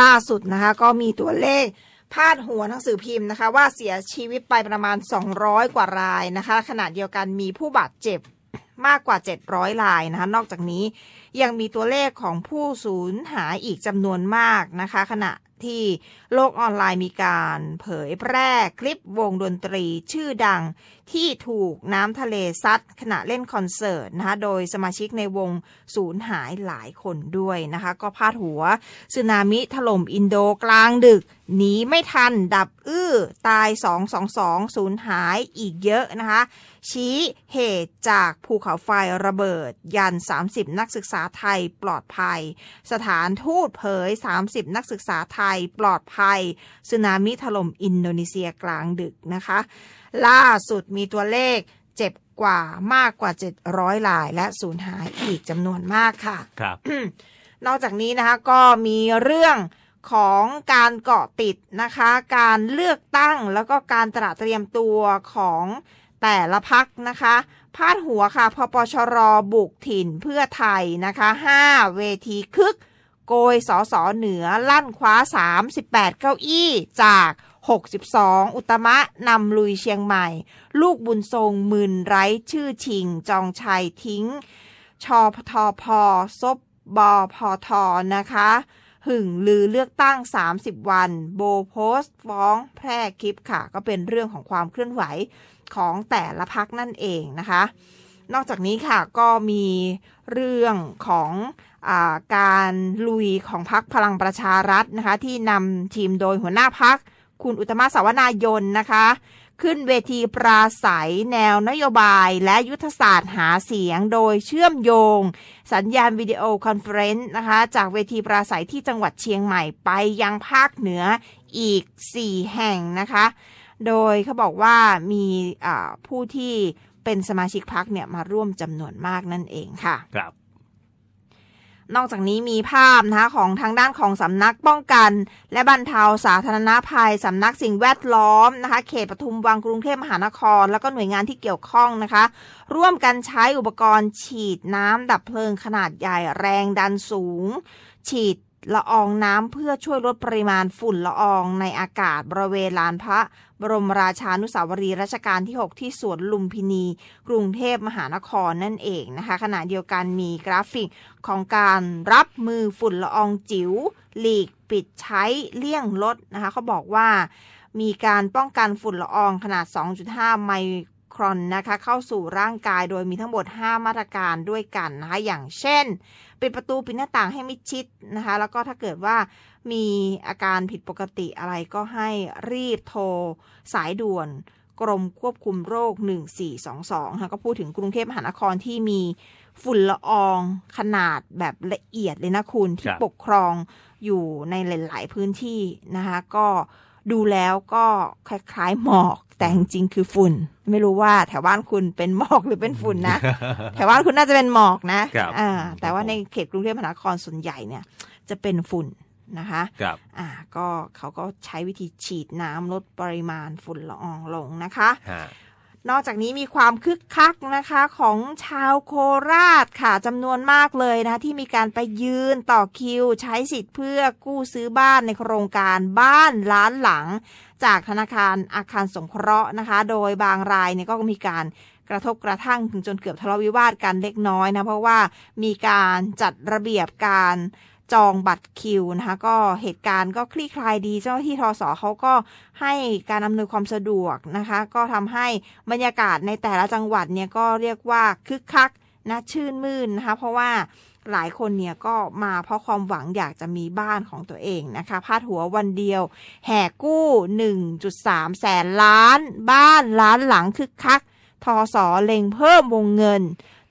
ล่าสุดนะคะก็มีตัวเลขพาดหัวหนังสือพิมพ์นะคะ ว่าเสียชีวิตไปประมาณ 200 กว่ารายนะคะขณะเดียวกันมีผู้บาดเจ็บมากกว่า 700 รายนะคะ นอกจากนี้ยังมีตัวเลขของผู้สูญหายอีกจำนวนมากนะคะขณะที่โลกออนไลน์มีการเผยแพร่คลิปวงดนตรีชื่อดังที่ถูกน้ำทะเลซัดขณะเล่นคอนเสิร์ตนะคะโดยสมาชิกในวงสูญหายหลายคนด้วยนะคะ ก็พาดหัวสึนามิถล่มอินโดกลางดึกหนีไม่ทัน ดับอื้อตาย 222 สูญหายอีกเยอะนะคะ ชี้เหตุจากภูเขาไฟระเบิดยัน 30 นักศึกษาไทยปลอดภัย สถานทูตเผย 30 นักศึกษาไทยไทยปลอดภัยสึนามิถล่มอินโดนีเซียกลางดึกนะคะ ล่าสุดมีตัวเลขเจ็บกว่ามากกว่า 700รายและสูญหายอีกจำนวนมากค่ะครับนอกจากนี้นะคะก็มีเรื่องของการเกาะติดนะคะ การเลือกตั้งแล้วก็การตระเตรียมตัวของแต่ละพักนะคะ พาดหัวค่ะ พปชรบุกถิ่นเพื่อไทยนะคะ 5 เวทีคึกโกยสอสอเหนือ ลั่นคว้า38 เก้าอี้จาก 62 อุตมะนำลุยเชียงใหม่ ลูกบุญทรงมืนไร้ชื่อชิง จองชัยทิ้ง ชอพทอพอซบบอพอทอนะคะ หึงลือเลือกตั้ง30วัน โบโพสต์ฟ้องแพร่ คลิปค่ะ ก็เป็นเรื่องของความเคลื่อนไหวของแต่ละพักนั่นเองนะคะ นอกจากนี้ค่ะก็มีเรื่องของการลุยของพักพลังประชารัฐนะคะที่นำทีมโดยหัวหน้าพักคุณอุตมะสาวนายนนะคะ ขึ้นเวทีปราศัยแนวนโยบาย และยุทธศาสตร์หาเสียงโดยเชื่อมโยงสัญญาณวิดีโอคอนเฟรนซ์นะคะจากเวทีปราศัยที่จังหวัดเชียงใหม่ไปยังภาคเหนืออีก 4 แห่งนะคะ โดยเขาบอกว่ามีผู้ที่เป็นสมาชิกพักเนี่ยมาร่วมจำนวนมากนั่นเองค่ะครับนอกจากนี้มีภาพนะคะของทางด้านของสำนักป้องกัน และบรรเทาสาธารณาภัยสำนักสิ่งแวดล้อมนะคะ เขตปทุมวังกรุงเทพมหานคร แล้วก็หน่วยงานที่เกี่ยวข้องนะคะ ร่วมกันใช้อุปกรณ์ฉีดน้ำดับเพลิงขนาดใหญ่แรงดันสูง ฉีดละอองน้ำเพื่อช่วยลดปริมาณฝุ่นละอองในอากาศบริเวณลานพระ บรมราชา นุสาวรีย์รัชกาลที่ 6 ที่สวน ลุมพินี กรุงเทพมหานครนั่นเองนะคะขณะเดียวกันมีกราฟิกของการรับมือฝุ่นละอองจิ๋วหลีก ปิดใช้เลี่ยงลด นะคะเขาบอกว่ามีการป้องกันฝุ่นละอองขนาด 2.5 ไมครอนนะคะ เข้าสู่ร่างกายโดยมีทั้งหมด5 มาตรการด้วยกันนะคะอย่างเช่นปิดประตู ปิดหน้าต่างให้มิดชิดนะคะ แล้วก็ถ้าเกิดว่ามีอาการผิดปกติอะไรก็ให้รีบโทรสายด่วน กรมควบคุมโรค 1422นะก็พูดถึงกรุงเทพมหานครที่มีฝุ่นละออง ขนาดแบบละเอียดเลยนะคุณที่ปกครองอยู่ในหลายๆพื้นที่นะคะ ก็ดูแล้วก็คล้ายๆหมอกแต่จริงๆคือฝุ่น ไม่รู้ว่าแถวบ้านคุณเป็นหมอกหรือเป็นฝุ่นนะ แถวบ้านคุณน่าจะเป็นหมอกนะอ่าแต่ว่าในเขตกรุงเทพมหานครส่วนใหญ่เนี่ย จะเป็นฝุ่นนะคะครับอ่าก็เขาก็ใช้วิธีฉีดน้ำลดปริมาณฝุ่นละอองลงนะคะนอกจากนี้มีความคึกคักนะคะของชาวโคราชค่ะจำนวนมากเลยนะ ที่มีการไปยืนต่อคิว ใช้สิทธิ์เพื่อกู้ซื้อบ้านในโครงการบ้านล้านหลัง จากธนาคารอาคารสงเคราะห์นะคะ โดยบางรายเนี่ยก็มีการกระทบกระทั่ง ถึงจนเกือบทะเลาะวิวาทกันเล็กน้อยนะ เพราะว่ามีการจัดระเบียบการจองบัตรคิว นะคะ ก็เหตุการณ์ก็คลี่คลายดีเจ้าหน้าที่ทศเขาก็ให้การอำนวยความสะดวกนะคะก็ทำให้บรรยากาศในแต่ละจังหวัดเนี่ยก็เรียกว่าคึกคัก นะชื่นมื่นนะคะ เพราะว่าหลายคนเนี่ยก็มาเพราะความหวังอยากจะมีบ้านของตัวเองนะคะ พาดหัววันเดียว แห่กู้ 1.3 แสนล้าน บ้าน ล้านหลังคึกคักทอสอเล็งเพิ่มวงเงิน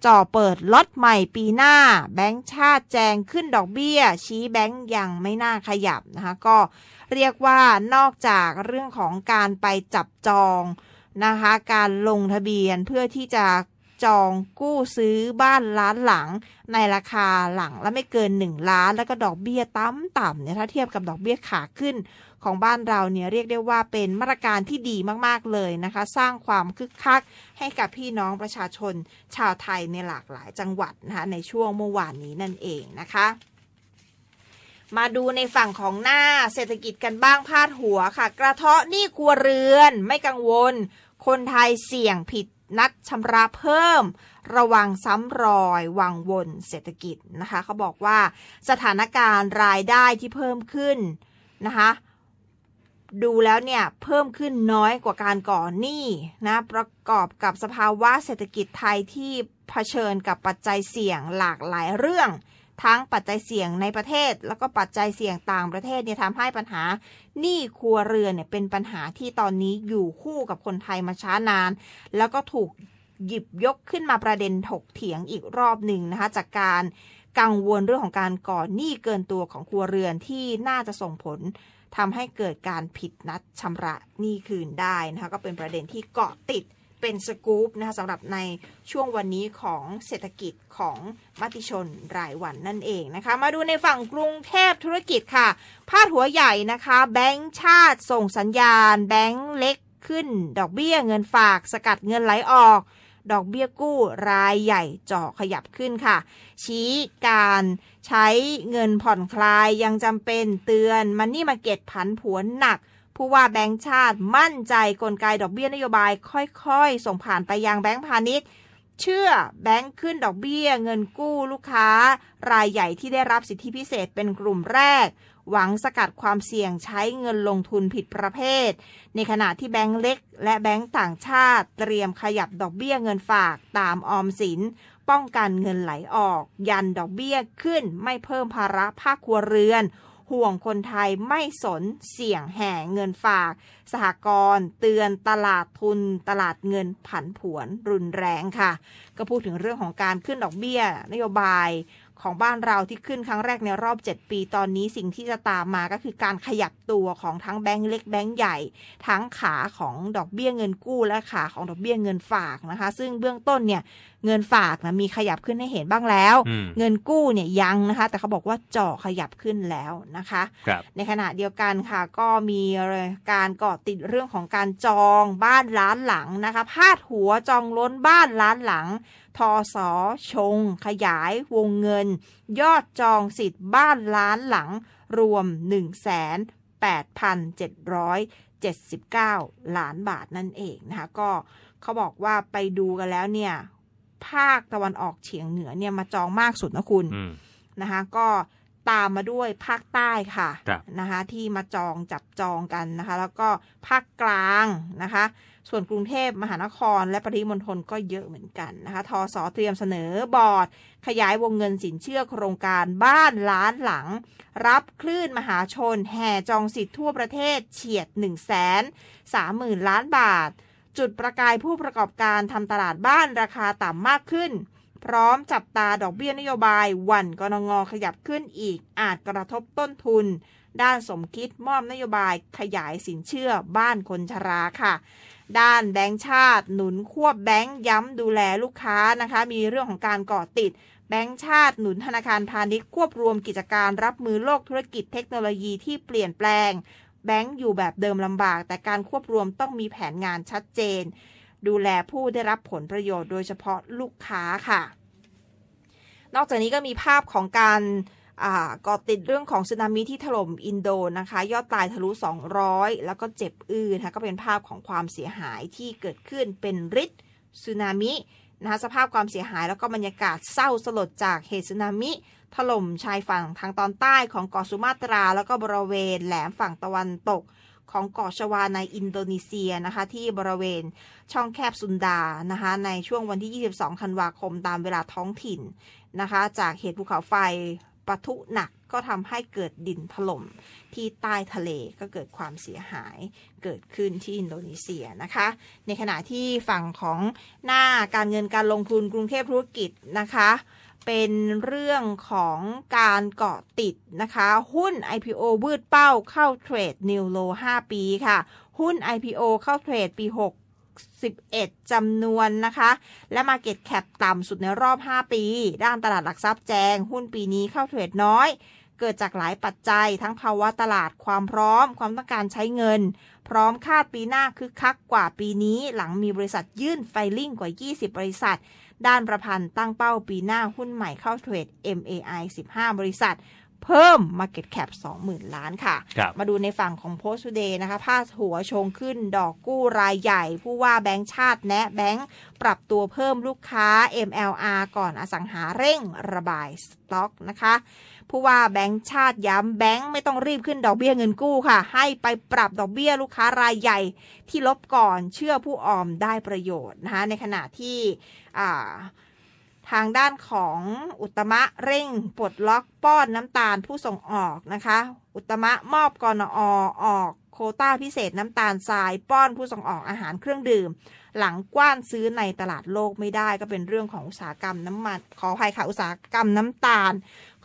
จ่อเปิดล็อตใหม่ปีหน้าแบงค์ชาติแจงขึ้นดอกเบี้ย ชี้แบงค์ยังไม่น่าขยับนะคะก็เรียกว่านอกจากเรื่องของการไปจับจองนะคะการลงทะเบียนเพื่อที่จะจองกู้ซื้อบ้านล้านหลังในราคาหลังและไม่เกิน 1 ล้าน แล้วก็ดอกเบี้ยต่ำๆเนี่ยถ้าเทียบกับดอกเบี้ยขาขึ้นของบ้านเราเนี่ยเรียกได้ว่าเป็นมาตรการที่ดีมากๆเลยนะคะ สร้างความคึกคัก ให้กับพี่น้องประชาชนชาวไทยในหลากหลายจังหวัดนะคะในช่วงเมื่อวานนี้นั่นเองนะคะ มาดูในฝั่งของหน้าเศรษฐกิจกันบ้างพาดหัวค่ะ กระเทาะนี่ครัวเรือนไม่กังวล คนไทยเสี่ยงผิดนัดชำระเพิ่ม ระวังซ้ำรอยวังวนเศรษฐกิจนะคะเขาบอกว่าสถานการณ์รายได้ที่เพิ่มขึ้นนะคะดูแล้วเนี่ยเพิ่มขึ้นน้อยกว่าการก่อนหนี้นะประกอบกับสภาวะเศรษฐกิจไทยที่เผชิญกับปัจจัยเสี่ยงหลากหลายเรื่อง ทั้งปัจจัยเสี่ยงในประเทศ แล้วก็ปัจจัยเสี่ยงต่างประเทศเนี่ยทำให้ปัญหาหนี้ครัวเรือนเนี่ยเป็นปัญหาที่ตอนนี้อยู่คู่กับคนไทยมาช้านาน แล้วก็ถูกหยิบยกขึ้นมาประเด็นถกเถียงอีกรอบหนึ่งนะคะจากการกังวลเรื่องของการก่อหนี้เกินตัวของครัวเรือนที่น่าจะส่งผลทำให้เกิดการผิดนัดชำระหนี้คืนได้นะคะก็เป็นประเด็นที่เกาะติดเป็นสกู๊ปนะคะสำหรับในช่วงวันนี้ของเศรษฐกิจของมติชนรายวันนั่นเองนะคะมาดูในฝั่งกรุงเทพธุรกิจค่ะพาดหัวใหญ่นะคะ แบงก์ชาติส่งสัญญาณแบงก์เล็กขึ้น ดอกเบี้ยเงินฝาก สกัดเงินไหลออกดอกเบี้ยกู้รายใหญ่จ่อขยับขึ้นค่ะ ชี้การใช้เงินผ่อนคลายยังจำเป็นเตือนมันนี่มาเก็ตผันผวนหนัก ผู้ว่าแบงค์ชาติมั่นใจกลไกดอกเบี้ยนโยบายค่อยๆ ส่งผ่านไปยังแบงค์พาณิชย์ เชื่อแบงค์ขึ้นดอกเบี้ย เงินกู้ลูกค้า รายใหญ่ที่ได้รับสิทธิพิเศษเป็นกลุ่มแรกหวังสกัดความเสี่ยงใช้เงินลงทุนผิดประเภท ในขณะที่แบงก์เล็กและแบงก์ต่างชาติ เตรียมขยับดอกเบี้ยเงินฝากตามออมสิน ป้องกันเงินไหลออก ยันดอกเบี้ยขึ้นไม่เพิ่มภาระภาคครัวเรือน ห่วงคนไทยไม่สนเสี่ยงแห่เงินฝาก สหกรณ์เตือนตลาดทุนตลาดเงินผันผวนรุนแรงค่ะ ก็พูดถึงเรื่องของการขึ้นดอกเบี้ยนโยบายของบ้านเราที่ขึ้นครั้งแรกในรอบ 7 ปีตอนนี้สิ่งที่จะตามมาก็คือการขยับตัวของทั้งแบงก์เล็กแบงก์ใหญ่ ทั้งขาของดอกเบี้ยเงินกู้และขาของดอกเบี้ยเงินฝากนะคะ ซึ่งเบื้องต้นเนี่ยเงินฝากนะมีขยับขึ้นให้เห็นบ้างแล้ว เงินกู้เนี่ยยังนะคะ แต่เขาบอกว่าจ่อขยับขึ้นแล้วนะคะคในขณะเดียวกันค่ะ ก็มีการเกาะติดเรื่องของการจองบ้านล้านหลังนะคะพาดหัวจองล้นบ้านล้านหลังทอสอชง ขยายวงเงิน ยอดจองสิทธิ์บ้านล้านหลังรวม 1 8 7 79 ล้านบาทนั่นเองนะคะ ก็เขาบอกว่าไปดูกันแล้วเนี่ยภาคตะวันออกเฉียงเหนือเนี่ยมาจองมากสุดนะคุณนะคะก็ตามมาด้วยภาคใต้ค่ะนะคะที่มาจองจับจองกันนะคะแล้วก็ภาคกลางนะคะส่วนกรุงเทพมหานคร และปริมณฑลก็เยอะเหมือนกันนะคะทอสอเตรียมเสนอบอร์ดขยายวงเงินสินเชื่อโครงการบ้านล้านหลัง รับคลื่นมหาชน แห่จองสิทธิ์ทั่วประเทศเฉียด1นึ่งแสนสามหมื่นล้านบาทจุดประกายผู้ประกอบการทำตลาดบ้านราคาต่ำมากขึ้น พร้อมจับตาดอกเบี้ยนโยบายวันกรงงขยับขึ้นอีกอาจกระทบต้นทุน ด้านสมคิดมอบนโยบายขยายสินเชื่อบ้านคนชราค่ะ ด้านแบงค์ชาติ หนุนควบแบงค์ย้ำดูแลลูกค้านะคะ มีเรื่องของการก่อติด แบงก์ชาติหนุนธนาคารพาณิชย์ควบรวมกิจการรับมือโลกธุรกิจเทคโนโลยีที่เปลี่ยนแปลงแบงค์อยู่แบบเดิมลำบาก แต่การควบรวมต้องมีแผนงานชัดเจน ดูแลผู้ได้รับผลประโยชน์โดยเฉพาะลูกค้าค่ะ นอกจากนี้ก็มีภาพของการกอติดเรื่องของสึนามิที่ถล่มอินโดนนะคะ ยอดตายทะลุ 200 แล้วก็เจ็บอื่นนะคะก็เป็นภาพของความเสียหายที่เกิดขึ้นเป็นริดสึนามินะคะสภาพความเสียหายแล้วก็บรรยากาศเศร้าสลดจากเหตุสึนามิถล่มชายฝั่งทางตอนใต้ของเกาะสุมาตรา แล้วก็บริเวณแหลมฝั่งตะวันตกของเกาะชวาในอินโดนีเซียนะคะ ที่บริเวณช่องแคบซุนดา นะคะ ในช่วงวันที่ 22 ธันวาคม ตามเวลาท้องถิ่นนะคะ จากเหตุภูเขาไฟปะทุหนักก็ทำให้เกิดดินถล่มที่ใต้ทะเลก็เกิดความเสียหาย เกิดขึ้นที่อินโดนีเซียนะคะ ในขณะที่ฝั่งของหน้าการเงินการลงทุนกรุงเทพธุรกิจนะคะเป็นเรื่องของการเกาะติดนะคะ หุ้น IPO วืดเป้าเข้าเทรดนิวโล5ปีค่ะ หุ้น IPO เข้าเทรดปี 6 11จำนวนนะคะ และ Market Cap ต่ำสุดในรอบ 5 ปี ด้านตลาดหลักทรัพย์แจงหุ้นปีนี้เข้าเทรดน้อย เกิดจากหลายปัจจัยทั้งภาวะตลาดความพร้อมความต้องการใช้เงิน พร้อมคาดปีหน้าคึกคักกว่าปีนี้ หลังมีบริษัทยื่นไฟลิ่งกว่า 20 บริษัทด้านประพันธ์ตั้งเป้าปีหน้าหุ้นใหม่เข้าเทรด MAI 15 บริษัท เพิ่ม Market Cap 20,000ล้านค่ะ มาดูในฝั่งของ Post Today นะคะ้าหัวชงขึ้นดอกกู้รายใหญ่ผู้ว่าแบงค์ชาติ แนะแบงค์ปรับตัวเพิ่มลูกค้า MLR ก่อนอสังหาเร่งระบายสต็อกนะคะผู้ว่าแบงค์ชาติย้ำแบงค์ไม่ต้องรีบขึ้นดอกเบี้ยเงินกู้ค่ะ ให้ไปปรับดอกเบี้ยลูกค้ารายใหญ่ที่ลบก่อนเชื่อผู้ออมได้ประโยชน์นะคะในขณะที่ทางด้านของอุตมะเร่งปลดล็อกป้อนน้ำตาลผู้ส่งออกนะคะ อุตมะมอบกอนอออกโคต้า พิเศษน้ำตาลทรายป้อนผู้ส่งออกอาหารเครื่องดื่ม หลังกว้านซื้อในตลาดโลกไม่ได้ก็เป็นเรื่องของอุตสาหกรรมน้ำมันขออภัยค่ะ อุตสาหกรรมน้ำตาล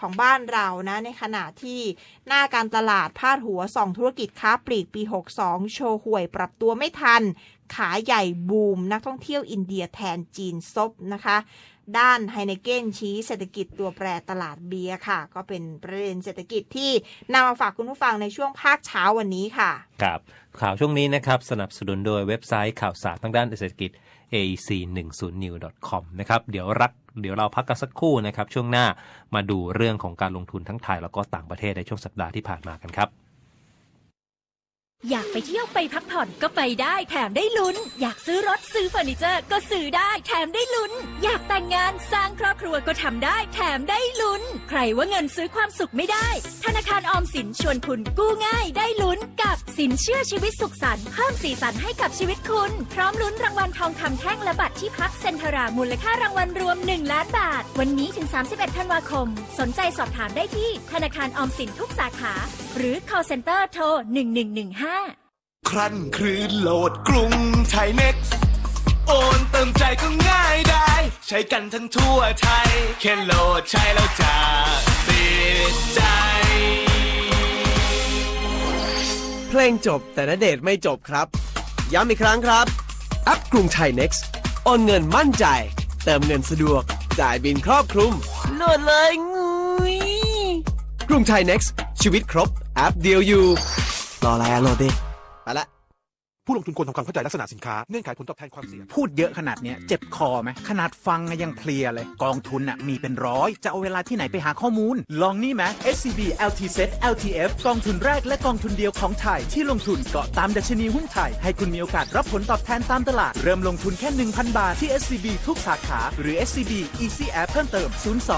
ของบ้านเรานะ ในขณะที่หน้าการตลาดพาดหัว ส่องธุรกิจค้าปลีกปี 62 โชห่วยปรับตัวไม่ทัน ขาใหญ่บูม นักท่องเที่ยวอินเดียแทนจีนซบนะคะด้านไฮเนเกนชี้เศรษฐกิจตัวแปรตลาดเบียร์ค่ะ ก็เป็นประเด็นเศรษฐกิจที่นำมาฝากคุณผู้ฟังในช่วงภาคเช้าวันนี้ค่ะ ครับ ข่าวช่วงนี้นะครับ สนับสนุนโดยเว็บไซต์ข่าวสารทางด้านเศรษฐกิจ ac10new.com นะครับเดี๋ยวรักเดี๋ยวเราพักกันสักครู่นะครับ ช่วงหน้ามาดูเรื่องของการลงทุนทั้งไทย แล้วก็ต่างประเทศในช่วงสัปดาห์ที่ผ่านมากันครับอยากไปเที่ยวไปพักผ่อนก็ไปได้แถมได้ลุ้น อยากซื้อรถซื้อเฟอร์นิเจอร์ ก็ซื้อได้แถมได้ลุ้น อยากแต่งงานสร้างครอบครัวก็ทำได้แถมได้ลุ้น ใครว่าเงินซื้อความสุขไม่ได้ ธนาคารออมสินชวนคุณกู้ง่ายได้ลุ้นกับสินเชื่อชีวิตสุขสันต์เพิ่มสีสันให้กับชีวิตคุณ พร้อมลุ้นรางวัลทองคำาแท่งและบัตรที่พักเซ็นทรามูลค่ารางวัลรวม1ล้านบาทวันนี้ถึง 31ธันวาคม สนใจสอบถามได้ที่ ธนาคารออมสินทุกสาขา หรือ call center โทร1115าครั้นคืนโหลดกรุงไทยเน็กโอนเติมใจก็ง่ายได้ใช้กันทั้งทั่วไทยแค่โหลดใช้แล้วจะติดใจเพลงจบแต่ณเดชไม่จบครับย้ำอีกครั้งครับแอปกรุงไทย็กซ์โอนเงินมั่นใจ เติมเงินสะดวกจ่ายบินครอบคลุมโหลดเลยงุยกรุงไทย็กซ์ชีวิตครบแอปเดียวอยู่老来老拜来。ผู้ลงทุนควรทำความเข้าใจลักษณะสินค้าเงื่อนไขผลตอบแทนความเสี่ยง พูดเยอะขนาดเนี้ย เจ็บคอไหมขนาดฟังยังเพลียเลยกองทุนอ่ะมีเป็นร้อย จะเอาเวลาที่ไหนไปหาข้อมูล ลองนี่ไหม SCB LTset LTF กองทุนแรกและกองทุนเดียวของไทยที่ลงทุนเกาะตามดัชนีหุ้นไทย ให้คุณมีโอกาสรับผลตอบแทนตามตลาด เริ่มลงทุนแค่ 1,000 บาทที่ SCB ทุกสาขา หรือ SCB Easy App เพิ่มเติม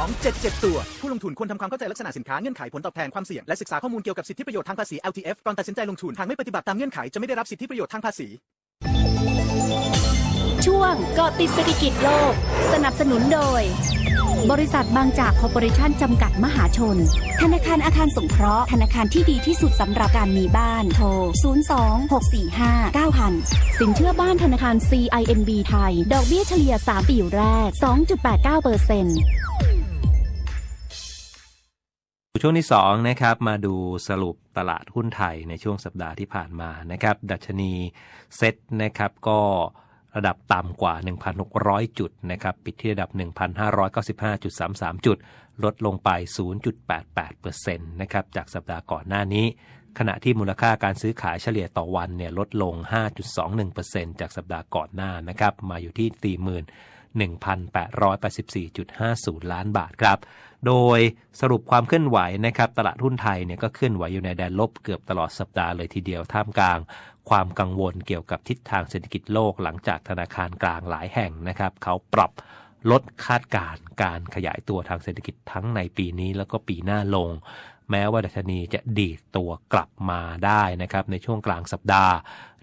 0277 ตัว ผู้ลงทุนควรทำความเข้าใจลักษณะสินค้าเงื่อนไขผลตอบแทนความเสี่ยงและศึกษาข้อมูลเกี่ยวกับสิทธิประโยชน์ทางภาษี LTF ก่อนตัดสินใจลงทุนหากไม่ปฏิบัติตามเงื่อนไขจะไม่ได้รับสิทธิประโยชน์ทางภาษีช่วงเกาะติดเศรษฐกิจโลก สนับสนุนโดย บริษัทบางจากคอร์ปอเรชั่นจำกัดมหาชน ธนาคารอาคารสงเคราะห์ ธนาคารที่ดีที่สุดสำหรับการมีบ้านโทร 026459000 สินเชื่อบ้านธนาคาร CIMB ไทย ดอกเบี้ยเฉลี่ย 3 ปี แรก 2.89%เช่วงที่ 2 นะครับมาดูสรุปตลาดหุ้นไทยในช่วงสัปดาห์ที่ผ่านมานะครับดัชนีเซ็ตนะครับก็ระดับต่ำกว่า 1,600 จุดนะครับปิดที่ระดับ 1,595.33 จุด ลดลงไป 0.88%นะครับจากสัปดาห์ก่อนหน้านี้ ขณะที่มูลค่าการซื้อขายเฉลี่ยต่อวันเนี่ยลดลง 5.21%จากสัปดาห์ก่อนหน้านะครับมาอยู่ที่ 40,000 1,884.50 ล้านบาทครับ โดยสรุปความเคลื่อนไหวนะครับตลาดหุ้นไทยเนี่ยก็เคลื่อนไหวอยู่ในแดนลบเกือบตลอดสัปดาห์เลยทีเดียวท่ามกลาง ความกังวลเกี่ยวกับทิศทางเศรษฐกิจโลกหลังจากธนาคารกลางหลายแห่งนะครับ เขาปรับลดคาดการณ์การขยายตัวทางเศรษฐกิจทั้งในปีนี้แล้วก็ปีหน้าลงแม้ว่าดัชนีจะดีดตัวกลับมาได้นะครับในช่วงกลางสัปดาห์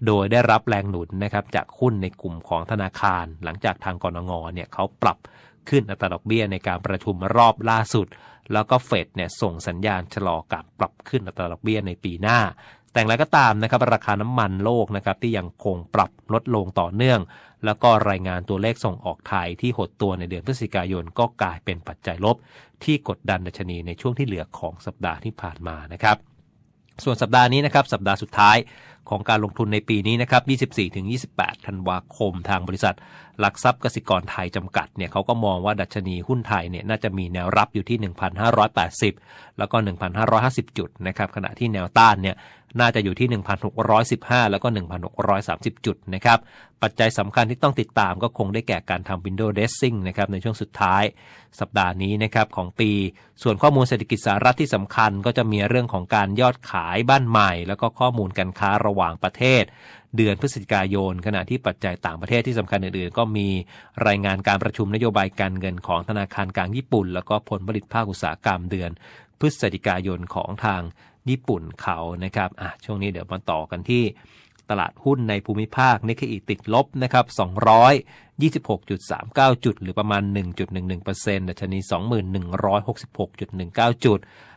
โดยได้รับแรงหนุนนะครับจากหุ้นในกลุ่มของธนาคาร หลังจากทางกรงเนี่ยเขาปรับขึ้นอัตราดอกเบี้ยในการประชุมรอบล่าสุด แล้วก็เฟดเนี่ยส่งสัญญาณชะลอการปรับขึ้นอัตราดอกเบี้ยในปีหน้าแต่แล้วก็ตามนะครับราคาน้ำมันโลกนะครับที่ยังคงปรับลดลงต่อเนื่อง แล้วก็รายงานตัวเลขส่งออกไทย ที่หดตัวในเดือนพฤศจิกายน ก็กลายเป็นปัจจัยลบที่กดดันดัชนีในช่วงที่เหลือของสัปดาห์ที่ผ่านมานะครับ ส่วนสัปดาห์นี้นะครับ สัปดาห์สุดท้ายของการลงทุนในปีนี้นะครับ 24-28 ธันวาคมทางบริษัทหลักทรัพย์กสิกรไทยจำกัดเนี่ยเขาก็มองว่าดัชนีหุ้นไทยเนี่ยน่าจะมีแนวรับอยู่ที่ 1,580 แล้วก็ 1,550 จุดนะครับขณะที่แนวต้านเนี่ยน่าจะอยู่ที่ 1,615 แล้วก็ 1,630 จุดนะครับปัจจัยสำคัญที่ต้องติดตามก็คงได้แก่การทำ Windows Dressing นะครับในช่วงสุดท้าย สัปดาห์นี้นะครับของปี ส่วนข้อมูลเศรษฐกิจสหรัฐที่สำคัญก็จะมีเรื่องของการยอดขายบ้านใหม่ แล้วก็ข้อมูลการค้าระหว่างประเทศเดือนพฤศจิกายน ขณะที่ปัจจัยต่างประเทศที่สำคัญอื่น ๆ ก็มีรายงานการประชุมนโยบายการเงินของธนาคารกลางญี่ปุ่น แล้วก็ผลผลิตภาคอุตสาหกรรมเดือนพฤศจิกายนของทางญี่ปุ่นเขานะครับอ่ะช่วงนี้เดี๋ยวมาต่อกันที่ ตลาดหุ้นในภูมิภาคนิกเกอีติดลบนะครับ226.39 จุด หรือประมาณ 1.11%ดัชนี2166.19จุด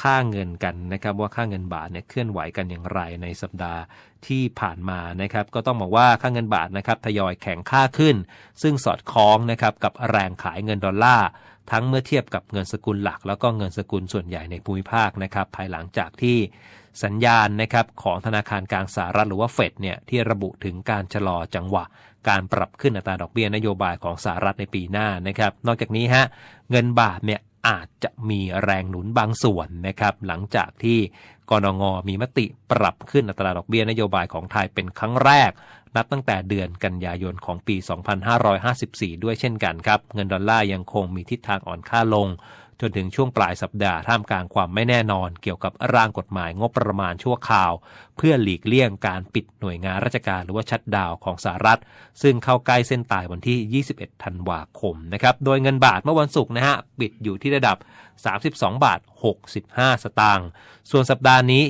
ค่าเงินกันนะครับว่าค่าเงินบาทเนี่ยเคลื่อนไหวกันอย่างไรในสัปดาห์ที่ผ่านมานะครับก็ต้องบอกว่าค่าเงินบาทนะครับทยอยแข็งค่าขึ้น ซึ่งสอดคล้องนะครับกับแรงขายเงินดอลลาร์ ทั้งเมื่อเทียบกับเงินสกุลหลัก แล้วก็เงินสกุลส่วนใหญ่ในภูมิภาคนะครับภายหลังจากที่สัญญาณนะครับของธนาคารกลางสหรัฐหรือว่าเฟดเนี่ยที่ระบุถึงการชะลอจังหวะ การปรับขึ้นอัตราดอกเบี้ยนโยบายของสหรัฐในปีหน้านะครับนอกจากนี้ฮะเงินบาทเนี่ยอาจจะมีแรงหนุนบางส่วนนะครับ หลังจากที่กนงมีมติปรับขึ้นอัตราดอกเบี้ยนโยบายของไทยเป็นครั้งแรก นับตั้งแต่เดือนกันยายนของปี 2554 ด้วยเช่นกันครับ เงินดอลลาร์ยังคงมีทิศทางอ่อนค่าลง จนถึงช่วงปลายสัปดาห์ท่ามกลางความไม่แน่นอนเกี่ยวกับร่างกฎหมายงบประมาณชั่วคราวเพื่อหลีกเลี่ยงการปิดหน่วยงานราชการหรือว่าชัดดาวของสหรัฐ ซึ่งเข้าใกล้เส้นตายวันที่ 21 ธันวาคมนะครับโดยเงินบาทเมื่อวันศุกร์นะฮะปิดอยู่ที่ระดับ 32 บาท 65 สตางค์ส่วนสัปดาห์นี้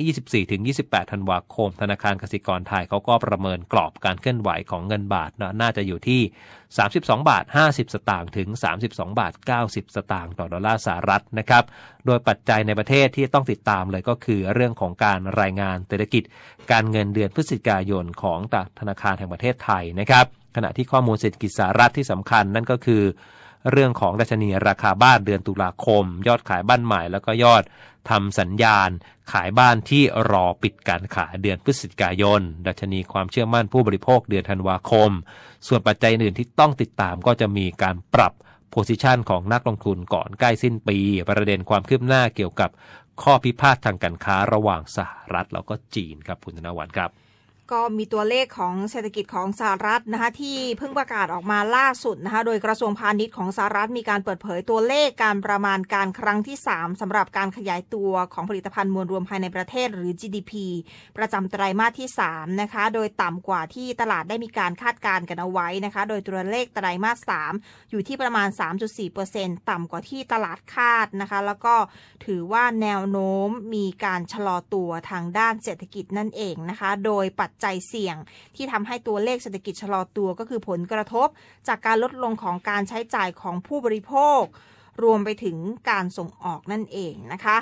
24-28 ธันวาคม ธนาคารกสิกรไทยเขาก็ประเมินกรอบการเคลื่อนไหวของเงินบาทนะน่าจะอยู่ที่ 32 บาท 50 สตางค์ถึง 32 บาท 90 สตางค์ต่อดอลลาร์สหรัฐนะครับ โดยปัจจัยในประเทศที่ต้องติดตามเลยก็คือเรื่องของการรายงานเศรษฐกิจการเงินเดือนพฤศจิกายนของธนาคารแห่งประเทศไทยนะครับขณะที่ข้อมูลเศรษฐกิจสหรัฐที่สำคัญนั่นก็คือ เรื่องของดัชนีราคาบ้านเดือนตุลาคม ยอดขายบ้านใหม่แล้วก็ยอด ทำสัญญาณ ขายบ้านที่รอปิดการขายเดือนพฤศจิกายน ดัชนีความเชื่อมั่นผู้บริโภคเดือนธันวาคม ส่วนปัจจัยอื่นที่ต้องติดตามก็จะมีการปรับโพซิชันของนักลงทุนก่อนใกล้สิ้นปี ประเด็นความคืบหน้าเกี่ยวกับข้อพิพาททางการค้าระหว่างสหรัฐ แล้วก็จีนครับคุณธนวัฒนครับก็มีตัวเลขของเศรษฐกิจของสหรัฐนะคะที่เพิ่งประกาศออกมาล่าสุดนะคะโดยกระทรวงพาณิชย์ของสหรัฐมีการเปิดเผยตัวเลขการประมาณการครั้งที่ 3 สำหรับการขยายตัวของผลิตภัณฑ์มวลรวมภายในประเทศ หรือ GDP ประจำไตรมาสที่3นะคะโดยต่ำกว่าที่ตลาดได้มีการคาดการณ์กันเอาไว้นะคะโดยตัวเลขไตรมาส3อยู่ที่ประมาณ 3.4%ต่ำกว่าที่ตลาดคาดนะคะแล้วก็ถือว่าแนวโน้มมีการชะลอตัวทางด้านเศรษฐกิจนั่นเองนะคะ โดยปัจจัยเสี่ยงที่ทำให้ตัวเลขเศรษฐกิจ ชะลอตัวก็คือผลกระทบจากการลดลงของการใช้จ่ายของผู้บริโภค รวมไปถึงการส่งออกนั่นเองนะคะ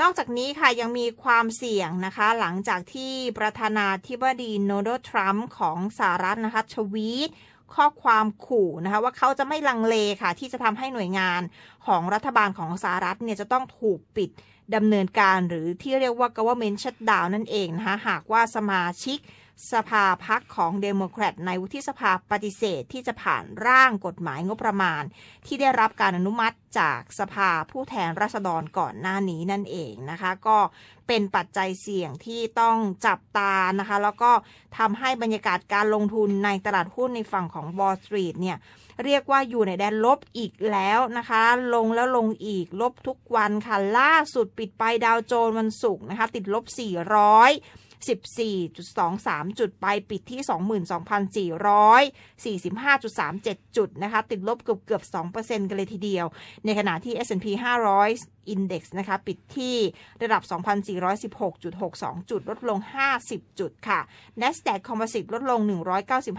นอกจากนี้ค่ะยังมีความเสี่ยงนะคะ หลังจากที่ประธานาธิบดีโนดด์ทรัมป์ของสหรัฐนะคะชวีตข้อความขู่นะคะว่าเขาจะไม่ลังเลค่ะที่จะทำให้หน่วยงานของรัฐบาลของสหรัฐเนี่ยจะต้องถูกปิดดำเนินการหรือที่เรียกว่า government shutdown นั่นเองนะคะหากว่าสมาชิกสภาพักของเดโมแครตในวุฒิสภาปฏิเสธที่จะผ่านร่างกฎหมายงบประมาณ ที่ได้รับการอนุมัติจากสภาผู้แทนราษฎรก่อนหน้านี้นั่นเองนะคะ ก็เป็นปัจจัยเสี่ยงที่ต้องจับตานะคะ แล้วก็ทำให้บรรยากาศการลงทุนในตลาดหุ้นในฝั่งของบอสตรีทเนี่ยเรียกว่าอยู่ในแดนลบอีกแล้วนะคะ ลงแล้วลงอีก ลบทุกวันค่ะ ล่าสุดปิดไปดาวโจนวันศุกร์นะคะ ติดลบ 400 14.23 จุดไปปิดที่ 22,445.37 จุดนะคะติดลบเกือบเกือบ2%กันเลยทีเดียว ในขณะที่ S&P 500 Index นะคะปิดที่ระดับ 2,416.62 จุด ลดลง 50 จุดค่ะ NASDAQ Composite ลดลง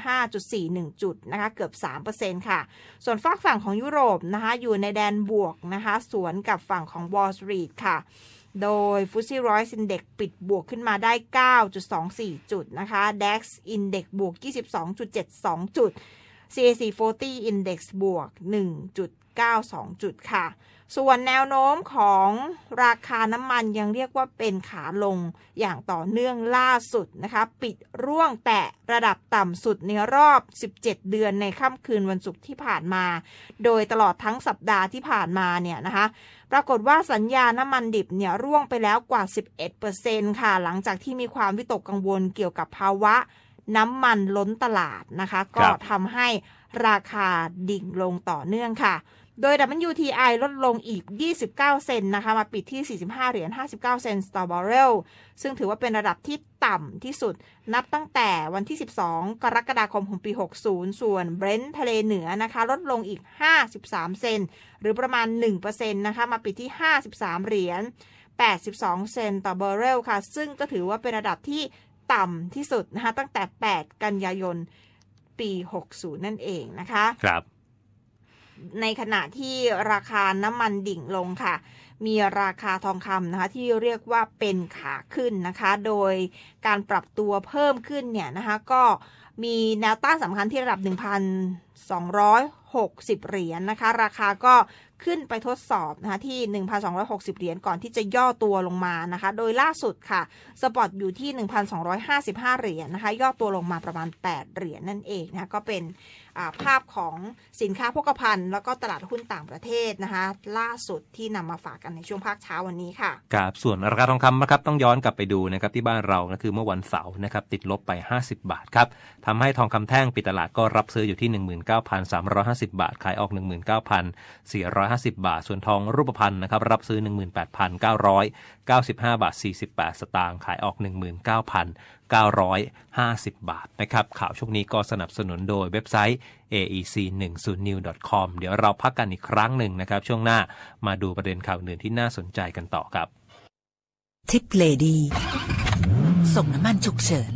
195.41 จุดนะคะเกือบ 3%ค่ะ ส่วนฝากฝั่งของยุโรปนะคะอยู่ในแดนบวกนะคะสวนกับฝั่งของ Wall Street ค่ะโดยฟุตซี่ร้อยสินเด็กปิดบวกขึ้นมาได้ 9.24 จุดนะคะดัคอินเด็กบวก 22.72 จุด CAC 40 Index บวก 1.92 จุดค่ะส่วนแนวโน้มของราคาน้ำมันยังเรียกว่าเป็นขาลงอย่างต่อเนื่องล่าสุดนะคะ ปิดร่วงแตะระดับต่ำสุดในรอบ 17 เดือนในค่ำคืนวันศุกร์ที่ผ่านมา โดยตลอดทั้งสัปดาห์ที่ผ่านมาเนี่ยนะคะ ปรากฏว่าสัญญาน้ำมันดิบเนี่ยร่วงไปแล้วกว่า 11%ค่ะ หลังจากที่มีความวิตกกังวลเกี่ยวกับภาวะน้ำมันล้นตลาดนะคะ ก็ทำให้ราคาดิ่งลงต่อเนื่องค่ะโดย WTI ลดลงอีก 29 เซนนะคะมาปิดที่ 45 เหรียญ 59 เซนต์ต่อบาร์เรล ซึ่งถือว่าเป็นระดับที่ต่ำที่สุดนับตั้งแต่วันที่ 12 กรกฎาคมของปี 60 ส่วนเบรนท์ทะเลเหนือนะคะลดลงอีก 53 เซนหรือประมาณ 1%นะคะมาปิดที่ 53 เหรียญ 82 เซนต์ต่อบาร์เรลค่ะ ซึ่งก็ถือว่าเป็นระดับที่ต่ำที่สุดนะคะตั้งแต่ 8 กันยายน ปี 60 นั่นเองนะคะ ครับในขณะที่ราคาน้ำมันดิ่งลงค่ะ มีราคาทองคำนะคะ ที่เรียกว่าเป็นขาขึ้นนะคะ โดยการปรับตัวเพิ่มขึ้นเนี่ยนะคะ ก็มีแนวต้านสำคัญที่ระดับ1,000 1,260 เหรียญนนะคะราคาก็ขึ้นไปทดสอบนะคะที่ 1,260 เหรียญก่อนที่จะย่อตัวลงมานะคะโดยล่าสุดค่ะสปอตอยู่ที่ 1,255 เหรียญนนะคะย่อตัวลงมาประมาณ 8 เหรียญนนั่นเองนะะก็เป็นภาพของสินค้าพกพาั์แล้วก็ตลาดหุ้นต่างประเทศนะคะล่าสุดที่นำมาฝากกันในช่วงภาคเช้าวันนี้ค่ะครับส่วนราคาทองคำนะครับต้องย้อนกลับไปดูนะครับที่บ้านเรานะคือเมื่อวันเสาร์นะครับติดลบไป 50 บาทครับทำให้ทองคำแท่งปิดตลาดก็รับซื้ออยู่ที่10,000 19,350 บาทขายออก 19,450 บาทส่วนทองรูปพรรณนะครับรับซื้อ 18,995 บาท 48 สตางค์ขายออก 19,950 บาทนะครับข่าวช่วงนี้ก็สนับสนุนโดยเว็บไซต์ aec10new.com เดี๋ยวเราพักกันอีกครั้งหนึ่งนะครับช่วงหน้ามาดูประเด็นข่าวอื่นที่น่าสนใจกันต่อครับทิปเลดีส่งน้ำมันฉุกเฉิน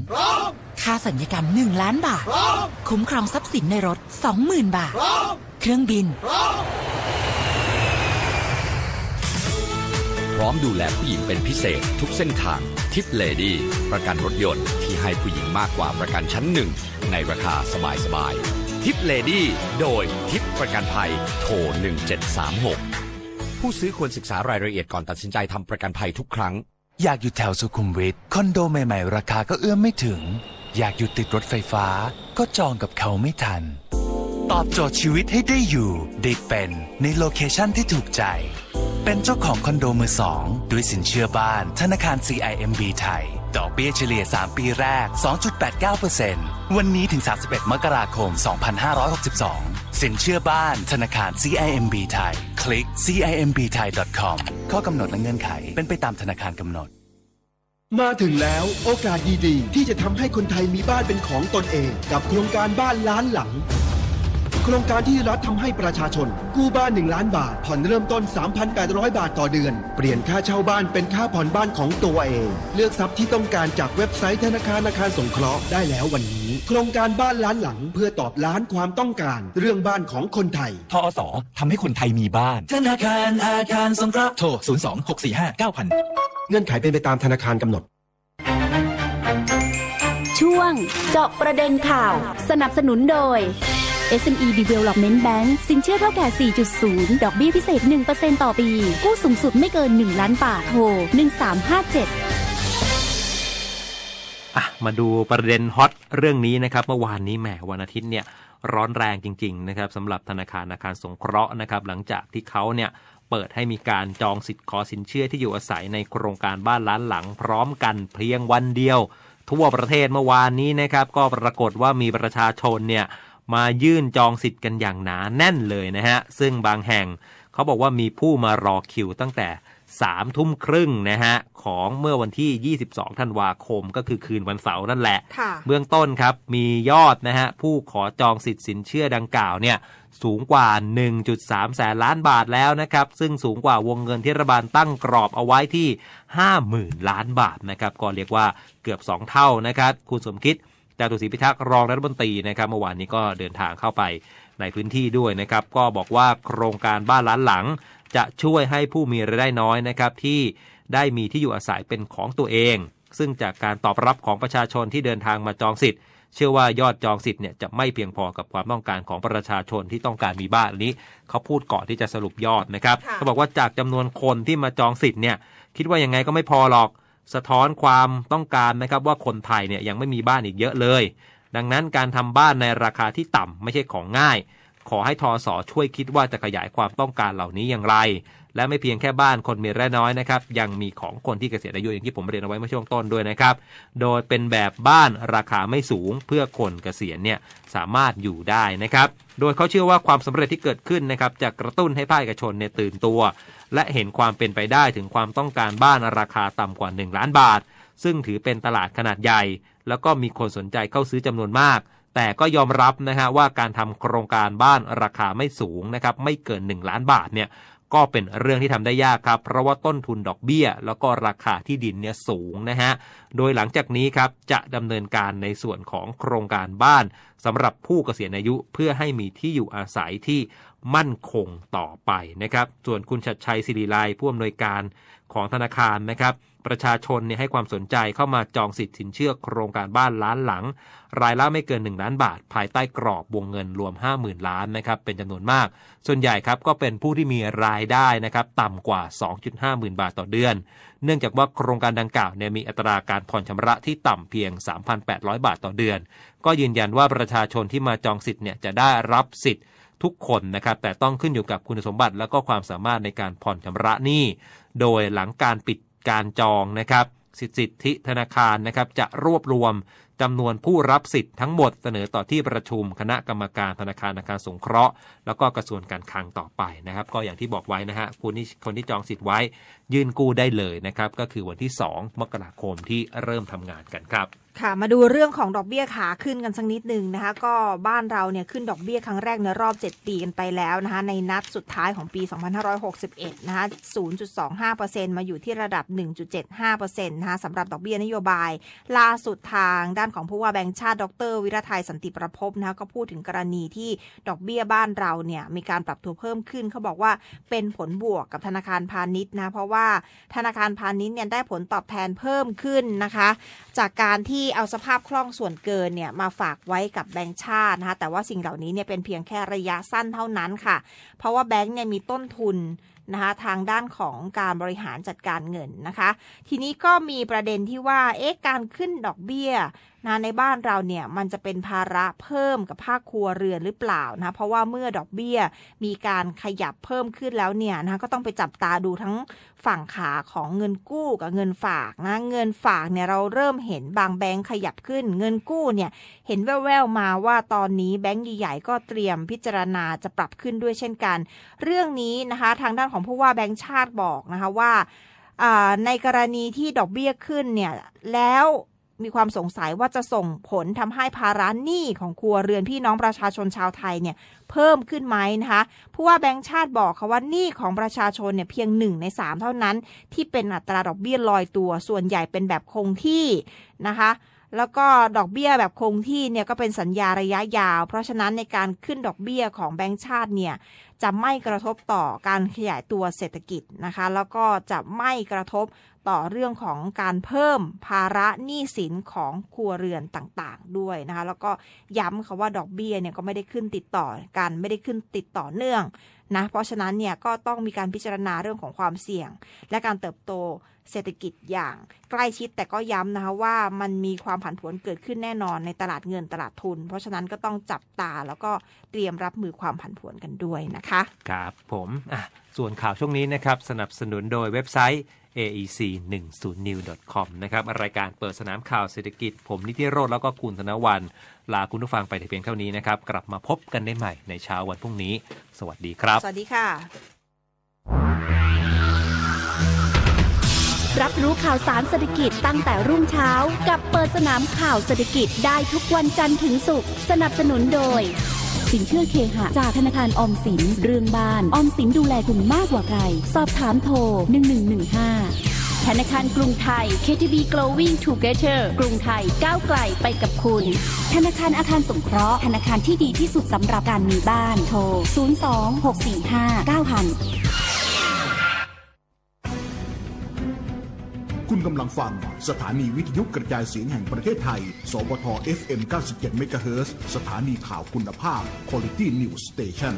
ค่าสัญญกรรม 1 ล้านบาท คุ้มครองทรัพย์สินในรถ 20,000บาท เครื่องบิน พร้อมดูแลผู้หญิงเป็นพิเศษทุกเส้นทางทิปเลดี้ประกันรถยนต์ที่ให้ผู้หญิงมากกว่าประกันชั้นหนึ่งในราคาสบายๆทิปเลดี้โดยทิปประกันภัยโทร 1736 ผู้ซื้อควรศึกษารายละเอียดก่อนตัดสินใจทำประกันภัยทุกครั้งอยากอยู่แถวสุขุมวิทคอนโดใหม่ๆ ราคาก็เอื้อมไม่ถึงอยากหยุดติดรถไฟฟ้าก็จองกับเขาไม่ทัน ตอบโจทย์ชีวิตให้ได้อยู่ได้เป็นในโลเคชันที่ถูกใจ เป็นเจ้าของคอนโดมือสองด้วยสินเชื่อบ้าน ธนาคาร CIMB ไทย ดอกเบี้ยเฉลี่ย 3 ปีแรก 2.89%วันนี้ถึง 31 มกราคม 2562 สินเชื่อบ้านธนาคาร CIMB ไทย คลิก cimb thai com ข้อกำหนดและเงื่อนไขเป็นไปตามธนาคารกำหนดมาถึงแล้วโอกาสดีๆ ที่จะทำให้คนไทยมีบ้านเป็นของตนเอง กับโครงการบ้านล้านหลัง โครงการที่รัฐทำให้ประชาชนกู้บ้าน1ล้านบาท ผ่อนเริ่มต้น 3,800 บาทต่อเดือน เปลี่ยนค่าเช่าบ้านเป็นค่าผ่อนบ้านของตัวเอง เลือกทรัพย์ที่ต้องการจากเว็บไซต์ ธนาคารอาคารสงเคราะห์ได้แล้ววันนี้ โครงการบ้านล้านหลังเพื่อตอบล้านความต้องการ เรื่องบ้านของคนไทยทอสทำให้คนไทยมีบ้าน ธนาคารอาคารสงเคราะห์โทร026459000เงื่อนไขเป็นไปตามธนาคารกำหนด ช่วงเจาะประเด็นข่าว สนับสนุนโดย SME Development Bank สินเชื่อเท่าแก่4.0 ดอกเบี้ยพิเศษ 1%ต่อปี กู้สูงสุดไม่เกิน 1 ล้านบาท โทร 1357มาดูประเด็นฮอตเรื่องนี้นะครับเมื่อวานนี้แหมวันอาทิตย์เนี่ยร้อนแรงจริงๆนะครับสำหรับธนาคารอาคารสงเคราะห์นะครับหลังจากที่เขาเนี่ยเปิดให้มีการจองสิทธิ์ขอสินเชื่อที่อยู่อาศัยในโครงการบ้านล้านหลัง พร้อมกันเพียงวันเดียว ทั่วประเทศเมื่อวานนี้นะครับ ก็ปรากฏว่ามีประชาชนเนี่ยมายื่นจองสิทธิ์กันอย่างหนาแน่นเลยนะฮะ ซึ่งบางแห่งเขาบอกว่ามีผู้มารอคิวตั้งแต่สามทุ่มครึ่งนะฮะ ของเมื่อวันที่ 22ธันวาคมก็คือคืนวันเสาร์นั่นแหละ เบื้องต้นครับมียอดนะฮะผู้ขอจองสิทธิ์สินเชื่อดังกล่าวเนี่ยสูงกว่า 1.3 แสนล้านบาทแล้วนะครับซึ่งสูงกว่าวงเงินที่รัฐบาลตั้งกรอบเอาไว้ที่ 50,000 ล้านบาทนะครับก็เรียกว่าเกือบ 2 เท่านะครับ คุณสมคิดจตุศรีพิทักษ์รองรัฐมนตรีนะครับเมื่อวานนี้ก็เดินทางเข้าไปในพื้นที่ด้วยนะครับ ก็บอกว่าโครงการบ้านล้านหลังจะช่วยให้ผู้มีรายได้น้อยนะครับที่ได้มีที่อยู่อาศัยเป็นของตัวเอง ซึ่งจากการตอบรับของประชาชนที่เดินทางมาจองสิทธิ์เชื่อว่ายอดจองสิทธิ์เนี่ยจะไม่เพียงพอกับความต้องการของประชาชนที่ต้องการมีบ้านนี้ เขาพูดก่อนที่จะสรุปยอดนะครับ เขาบอกว่าจากจำนวนคนที่มาจองสิทธิ์เนี่ยคิดว่ายังไงก็ไม่พอหรอก สะท้อนความต้องการนะครับว่าคนไทยเนี่ยยังไม่มีบ้านอีกเยอะเลย ดังนั้นการทำบ้านในราคาที่ต่ำ ไม่ใช่ของง่าย ขอให้ทอสอช่วยคิดว่าจะขยายความต้องการเหล่านี้อย่างไรและไม่เพียงแค่บ้านคนมีรายน้อยนะครับ ยังมีของคนที่เกษียณอายุอย่างที่ผมเรียนเอาไว้เมื่อช่วงต้นด้วยนะครับ โดยเป็นแบบบ้านราคาไม่สูง เพื่อคนเกษียณเนี่ยสามารถอยู่ได้นะครับ โดยเขาเชื่อว่าความสำเร็จที่เกิดขึ้นนะครับจะกระตุ้นให้ภาคเอกชนเนี่ยตื่นตัว และเห็นความเป็นไปได้ถึงความต้องการบ้านราคาต่ำกว่า 1 ล้านบาท ซึ่งถือเป็นตลาดขนาดใหญ่ แล้วก็มีคนสนใจเข้าซื้อจำนวนมาก แต่ก็ยอมรับนะฮะว่าการทำโครงการบ้านราคาไม่สูงนะครับไม่เกิน1ล้านบาทเนี่ยก็เป็นเรื่องที่ทำได้ยากครับ เพราะว่าต้นทุนดอกเบี้ย แล้วก็ราคาที่ดินเนี่ยสูงนะฮะ โดยหลังจากนี้ครับจะดำเนินการในส่วนของโครงการบ้าน สำหรับผู้เกษียณอายุเพื่อให้มีที่อยู่อาศัยที่มั่นคงต่อไปนะครับ ส่วนคุณชัดชัยศิริลายผู้อำนวยการของธนาคารนะครับประชาชนเนี่ยให้ความสนใจเข้ามาจองสิทธิ์สินเชื่อโครงการบ้านล้านหลัง รายละไม่เกิน 1 ล้านบาท ภายใต้กรอบวงเงินรวม 50,000ล้านนะครับ เป็นจำนวนมาก ส่วนใหญ่ครับก็เป็นผู้ที่มีรายได้นะครับต่ำกว่า 2.5หมื่นบาทต่อเดือน เนื่องจากว่าโครงการดังกล่าวเนี่ยมีอัตราการผ่อนชำระที่ต่ำเพียง 3,800 บาทต่อเดือน ก็ยืนยันว่าประชาชนที่มาจองสิทธิ์เนี่ยจะได้รับสิทธิ์ทุกคนนะครับแต่ต้องขึ้นอยู่กับคุณสมบัติและก็ความสามารถในการผ่อนชำระหนี้โดยหลังการปิดการจองนะครับสิทธิธนาคารนะครับจะรวบรวมจำนวนผู้รับสิทธิ์ทั้งหมดเสนอต่อที่ประชุมคณะกรรมการธนาคารนาคารสงเคราะห์ แล้วก็กระทรวงการคลังต่อไปนะครับ ก็อย่างที่บอกไว้นะฮะคนที่คนที่จองสิทธิ์ไว้ ยื่นกู้ได้เลยนะครับก็คือวันที่ 2 มกราคมที่เริ่มทำงานกันครับค่ะ มาดูเรื่องของดอกเบี้ยขาขึ้นกันสักนิดหนึ่งนะคะก็บ้านเราเนี่ย ขึ้นดอกเบี้ยครั้งแรกในรอบ7ปีกันไปแล้วนะคะในนัดสุดท้ายของปี 2561 นะคะ0.25%มาอยู่ที่ระดับ 1.75%นะคะสำหรับดอกเบี้ยนโยบายล่าสุดทางด้านของผู้ว่าแบงค์ชาติ ดรวิรทัยสันติประพบนะคะก็พูดถึงกรณีที่ดอกเบี้ยบ้านเราเนี่ยมีการปรับตัวเพิ่มขึ้นเขาบอกว่าเป็นผลบวกกับธนาคารพาณิชย์นะเพราะว่าธนาคารพาณิชย์เนี่ยได้ผลตอบแทนเพิ่มขึ้นนะคะ จากการที่เอาสภาพคล่องส่วนเกินเนี่ยมาฝากไว้กับแบงค์ชาตินะคะแต่ว่าสิ่งเหล่านี้เนี่ยเป็นเพียงแค่ระยะสั้นเท่านั้นค่ะเพราะว่าแบงค์เนี่ยมีต้นทุนนะคะทางด้านของการบริหารจัดการเงินนะคะทีนี้ก็มีประเด็นที่ว่าเอ๊ะการขึ้นดอกเบี้ยนะในบ้านเราเนี่ยมันจะเป็นภาระเพิ่มกับภาคครัวเรือนหรือเปล่านะ เพราะว่าเมื่อดอกเบี้ยมีการขยับเพิ่มขึ้นแล้วเนี่ยนะก็ต้องไปจับตาดูทั้งฝั่งขาของเงินกู้กับเงินฝากนะเงินฝากเนี่ยเราเริ่มเห็นบางแบงค์ขยับขึ้น เงินกู้เนี่ย เห็นแว่วๆมาว่าตอนนี้แบงค์ใหญ่ๆก็เตรียมพิจารณาจะปรับขึ้นด้วยเช่นกัน เรื่องนี้นะคะ ทางด้านของผู้ว่าแบงค์ชาติบอกนะคะว่าในกรณีที่ดอกเบี้ยขึ้นเนี่ย แล้วมีความสงสัยว่าจะส่งผลทำให้ภาระหนี้ของครัวเรือนพี่น้องประชาชนชาวไทยเนี่ยเพิ่มขึ้นไหมนะคะผู้ว่าแบงค์ชาติบอกค่ะว่าหนี้ของประชาชนเนี่ยเพียงหนึ่งใน3เท่านั้นที่เป็นอัตราดอกเบี้ยลอยตัวส่วนใหญ่เป็นแบบคงที่นะคะแล้วก็ดอกเบี้ยแบบคงที่เนี่ยก็เป็นสัญญาระยะยาว เพราะฉะนั้นในการขึ้นดอกเบี้ยของแบงก์ชาติเนี่ยจะไม่กระทบต่อการขยายตัวเศรษฐกิจนะคะแล้วก็จะไม่กระทบต่อเรื่องของการเพิ่มภาระหนี้สินของครัวเรือนต่างๆด้วยนะคะแล้วก็ย้ำค่ะว่าดอกเบี้ยเนี่ยก็ไม่ได้ขึ้นติดต่อกันไม่ได้ขึ้นติดต่อเนื่องนะเพราะฉะนั้นเนี่ยก็ต้องมีการพิจารณาเรื่องของความเสี่ยง และการเติบโตเศรษฐกิจอย่างใกล้ชิดแต่ก็ย้ำนะคะว่ามันมีความผันผวนเกิดขึ้นแน่นอนในตลาดเงินตลาดทุน เพราะฉะนั้นก็ต้องจับตาแล้วก็เตรียมรับมือความผันผวนกันด้วยนะคะครับผมส่วนข่าวช่วงนี้นะครับสนับสนุนโดยเว็บไซต์ aec10new.com นะครับ รายการเปิดสนามข่าวเศรษฐกิจ ผมนิติโรธแล้วก็คุณธนวัน ลาคุณผู้ฟังไปเพียงเท่านี้นะครับ กลับมาพบกันได้ใหม่ในเช้าวันพรุ่งนี้ สวัสดีครับ สวัสดีค่ะ รับรู้ข่าวสารเศรษฐกิจตั้งแต่รุ่งเช้า กับเปิดสนามข่าวเศรษฐกิจได้ทุกวันจันทร์ถึงศุกร์ สนับสนุนโดยสินเชื่อเคหะ จากธนาคารออมสิน เรื่องบ้านออมสินดูแลคุณมากกว่าใคร สอบถามโทร 1115 ธนาคารกรุงไทย KTB g r o w i n g Together กรุงไทยก้าวไกลไปกับคุณ ธนาคารอาคารสงเคราะห์ธนาคารที่ดีที่สุดสำหรับการมีบ้านโทร 02 645 9000คุณกำลังฟังสถานีวิทยุกระจายเสียงแห่งประเทศไทย สวท FM 97 MHz สถานีข่าวคุณภาพ Quality News Station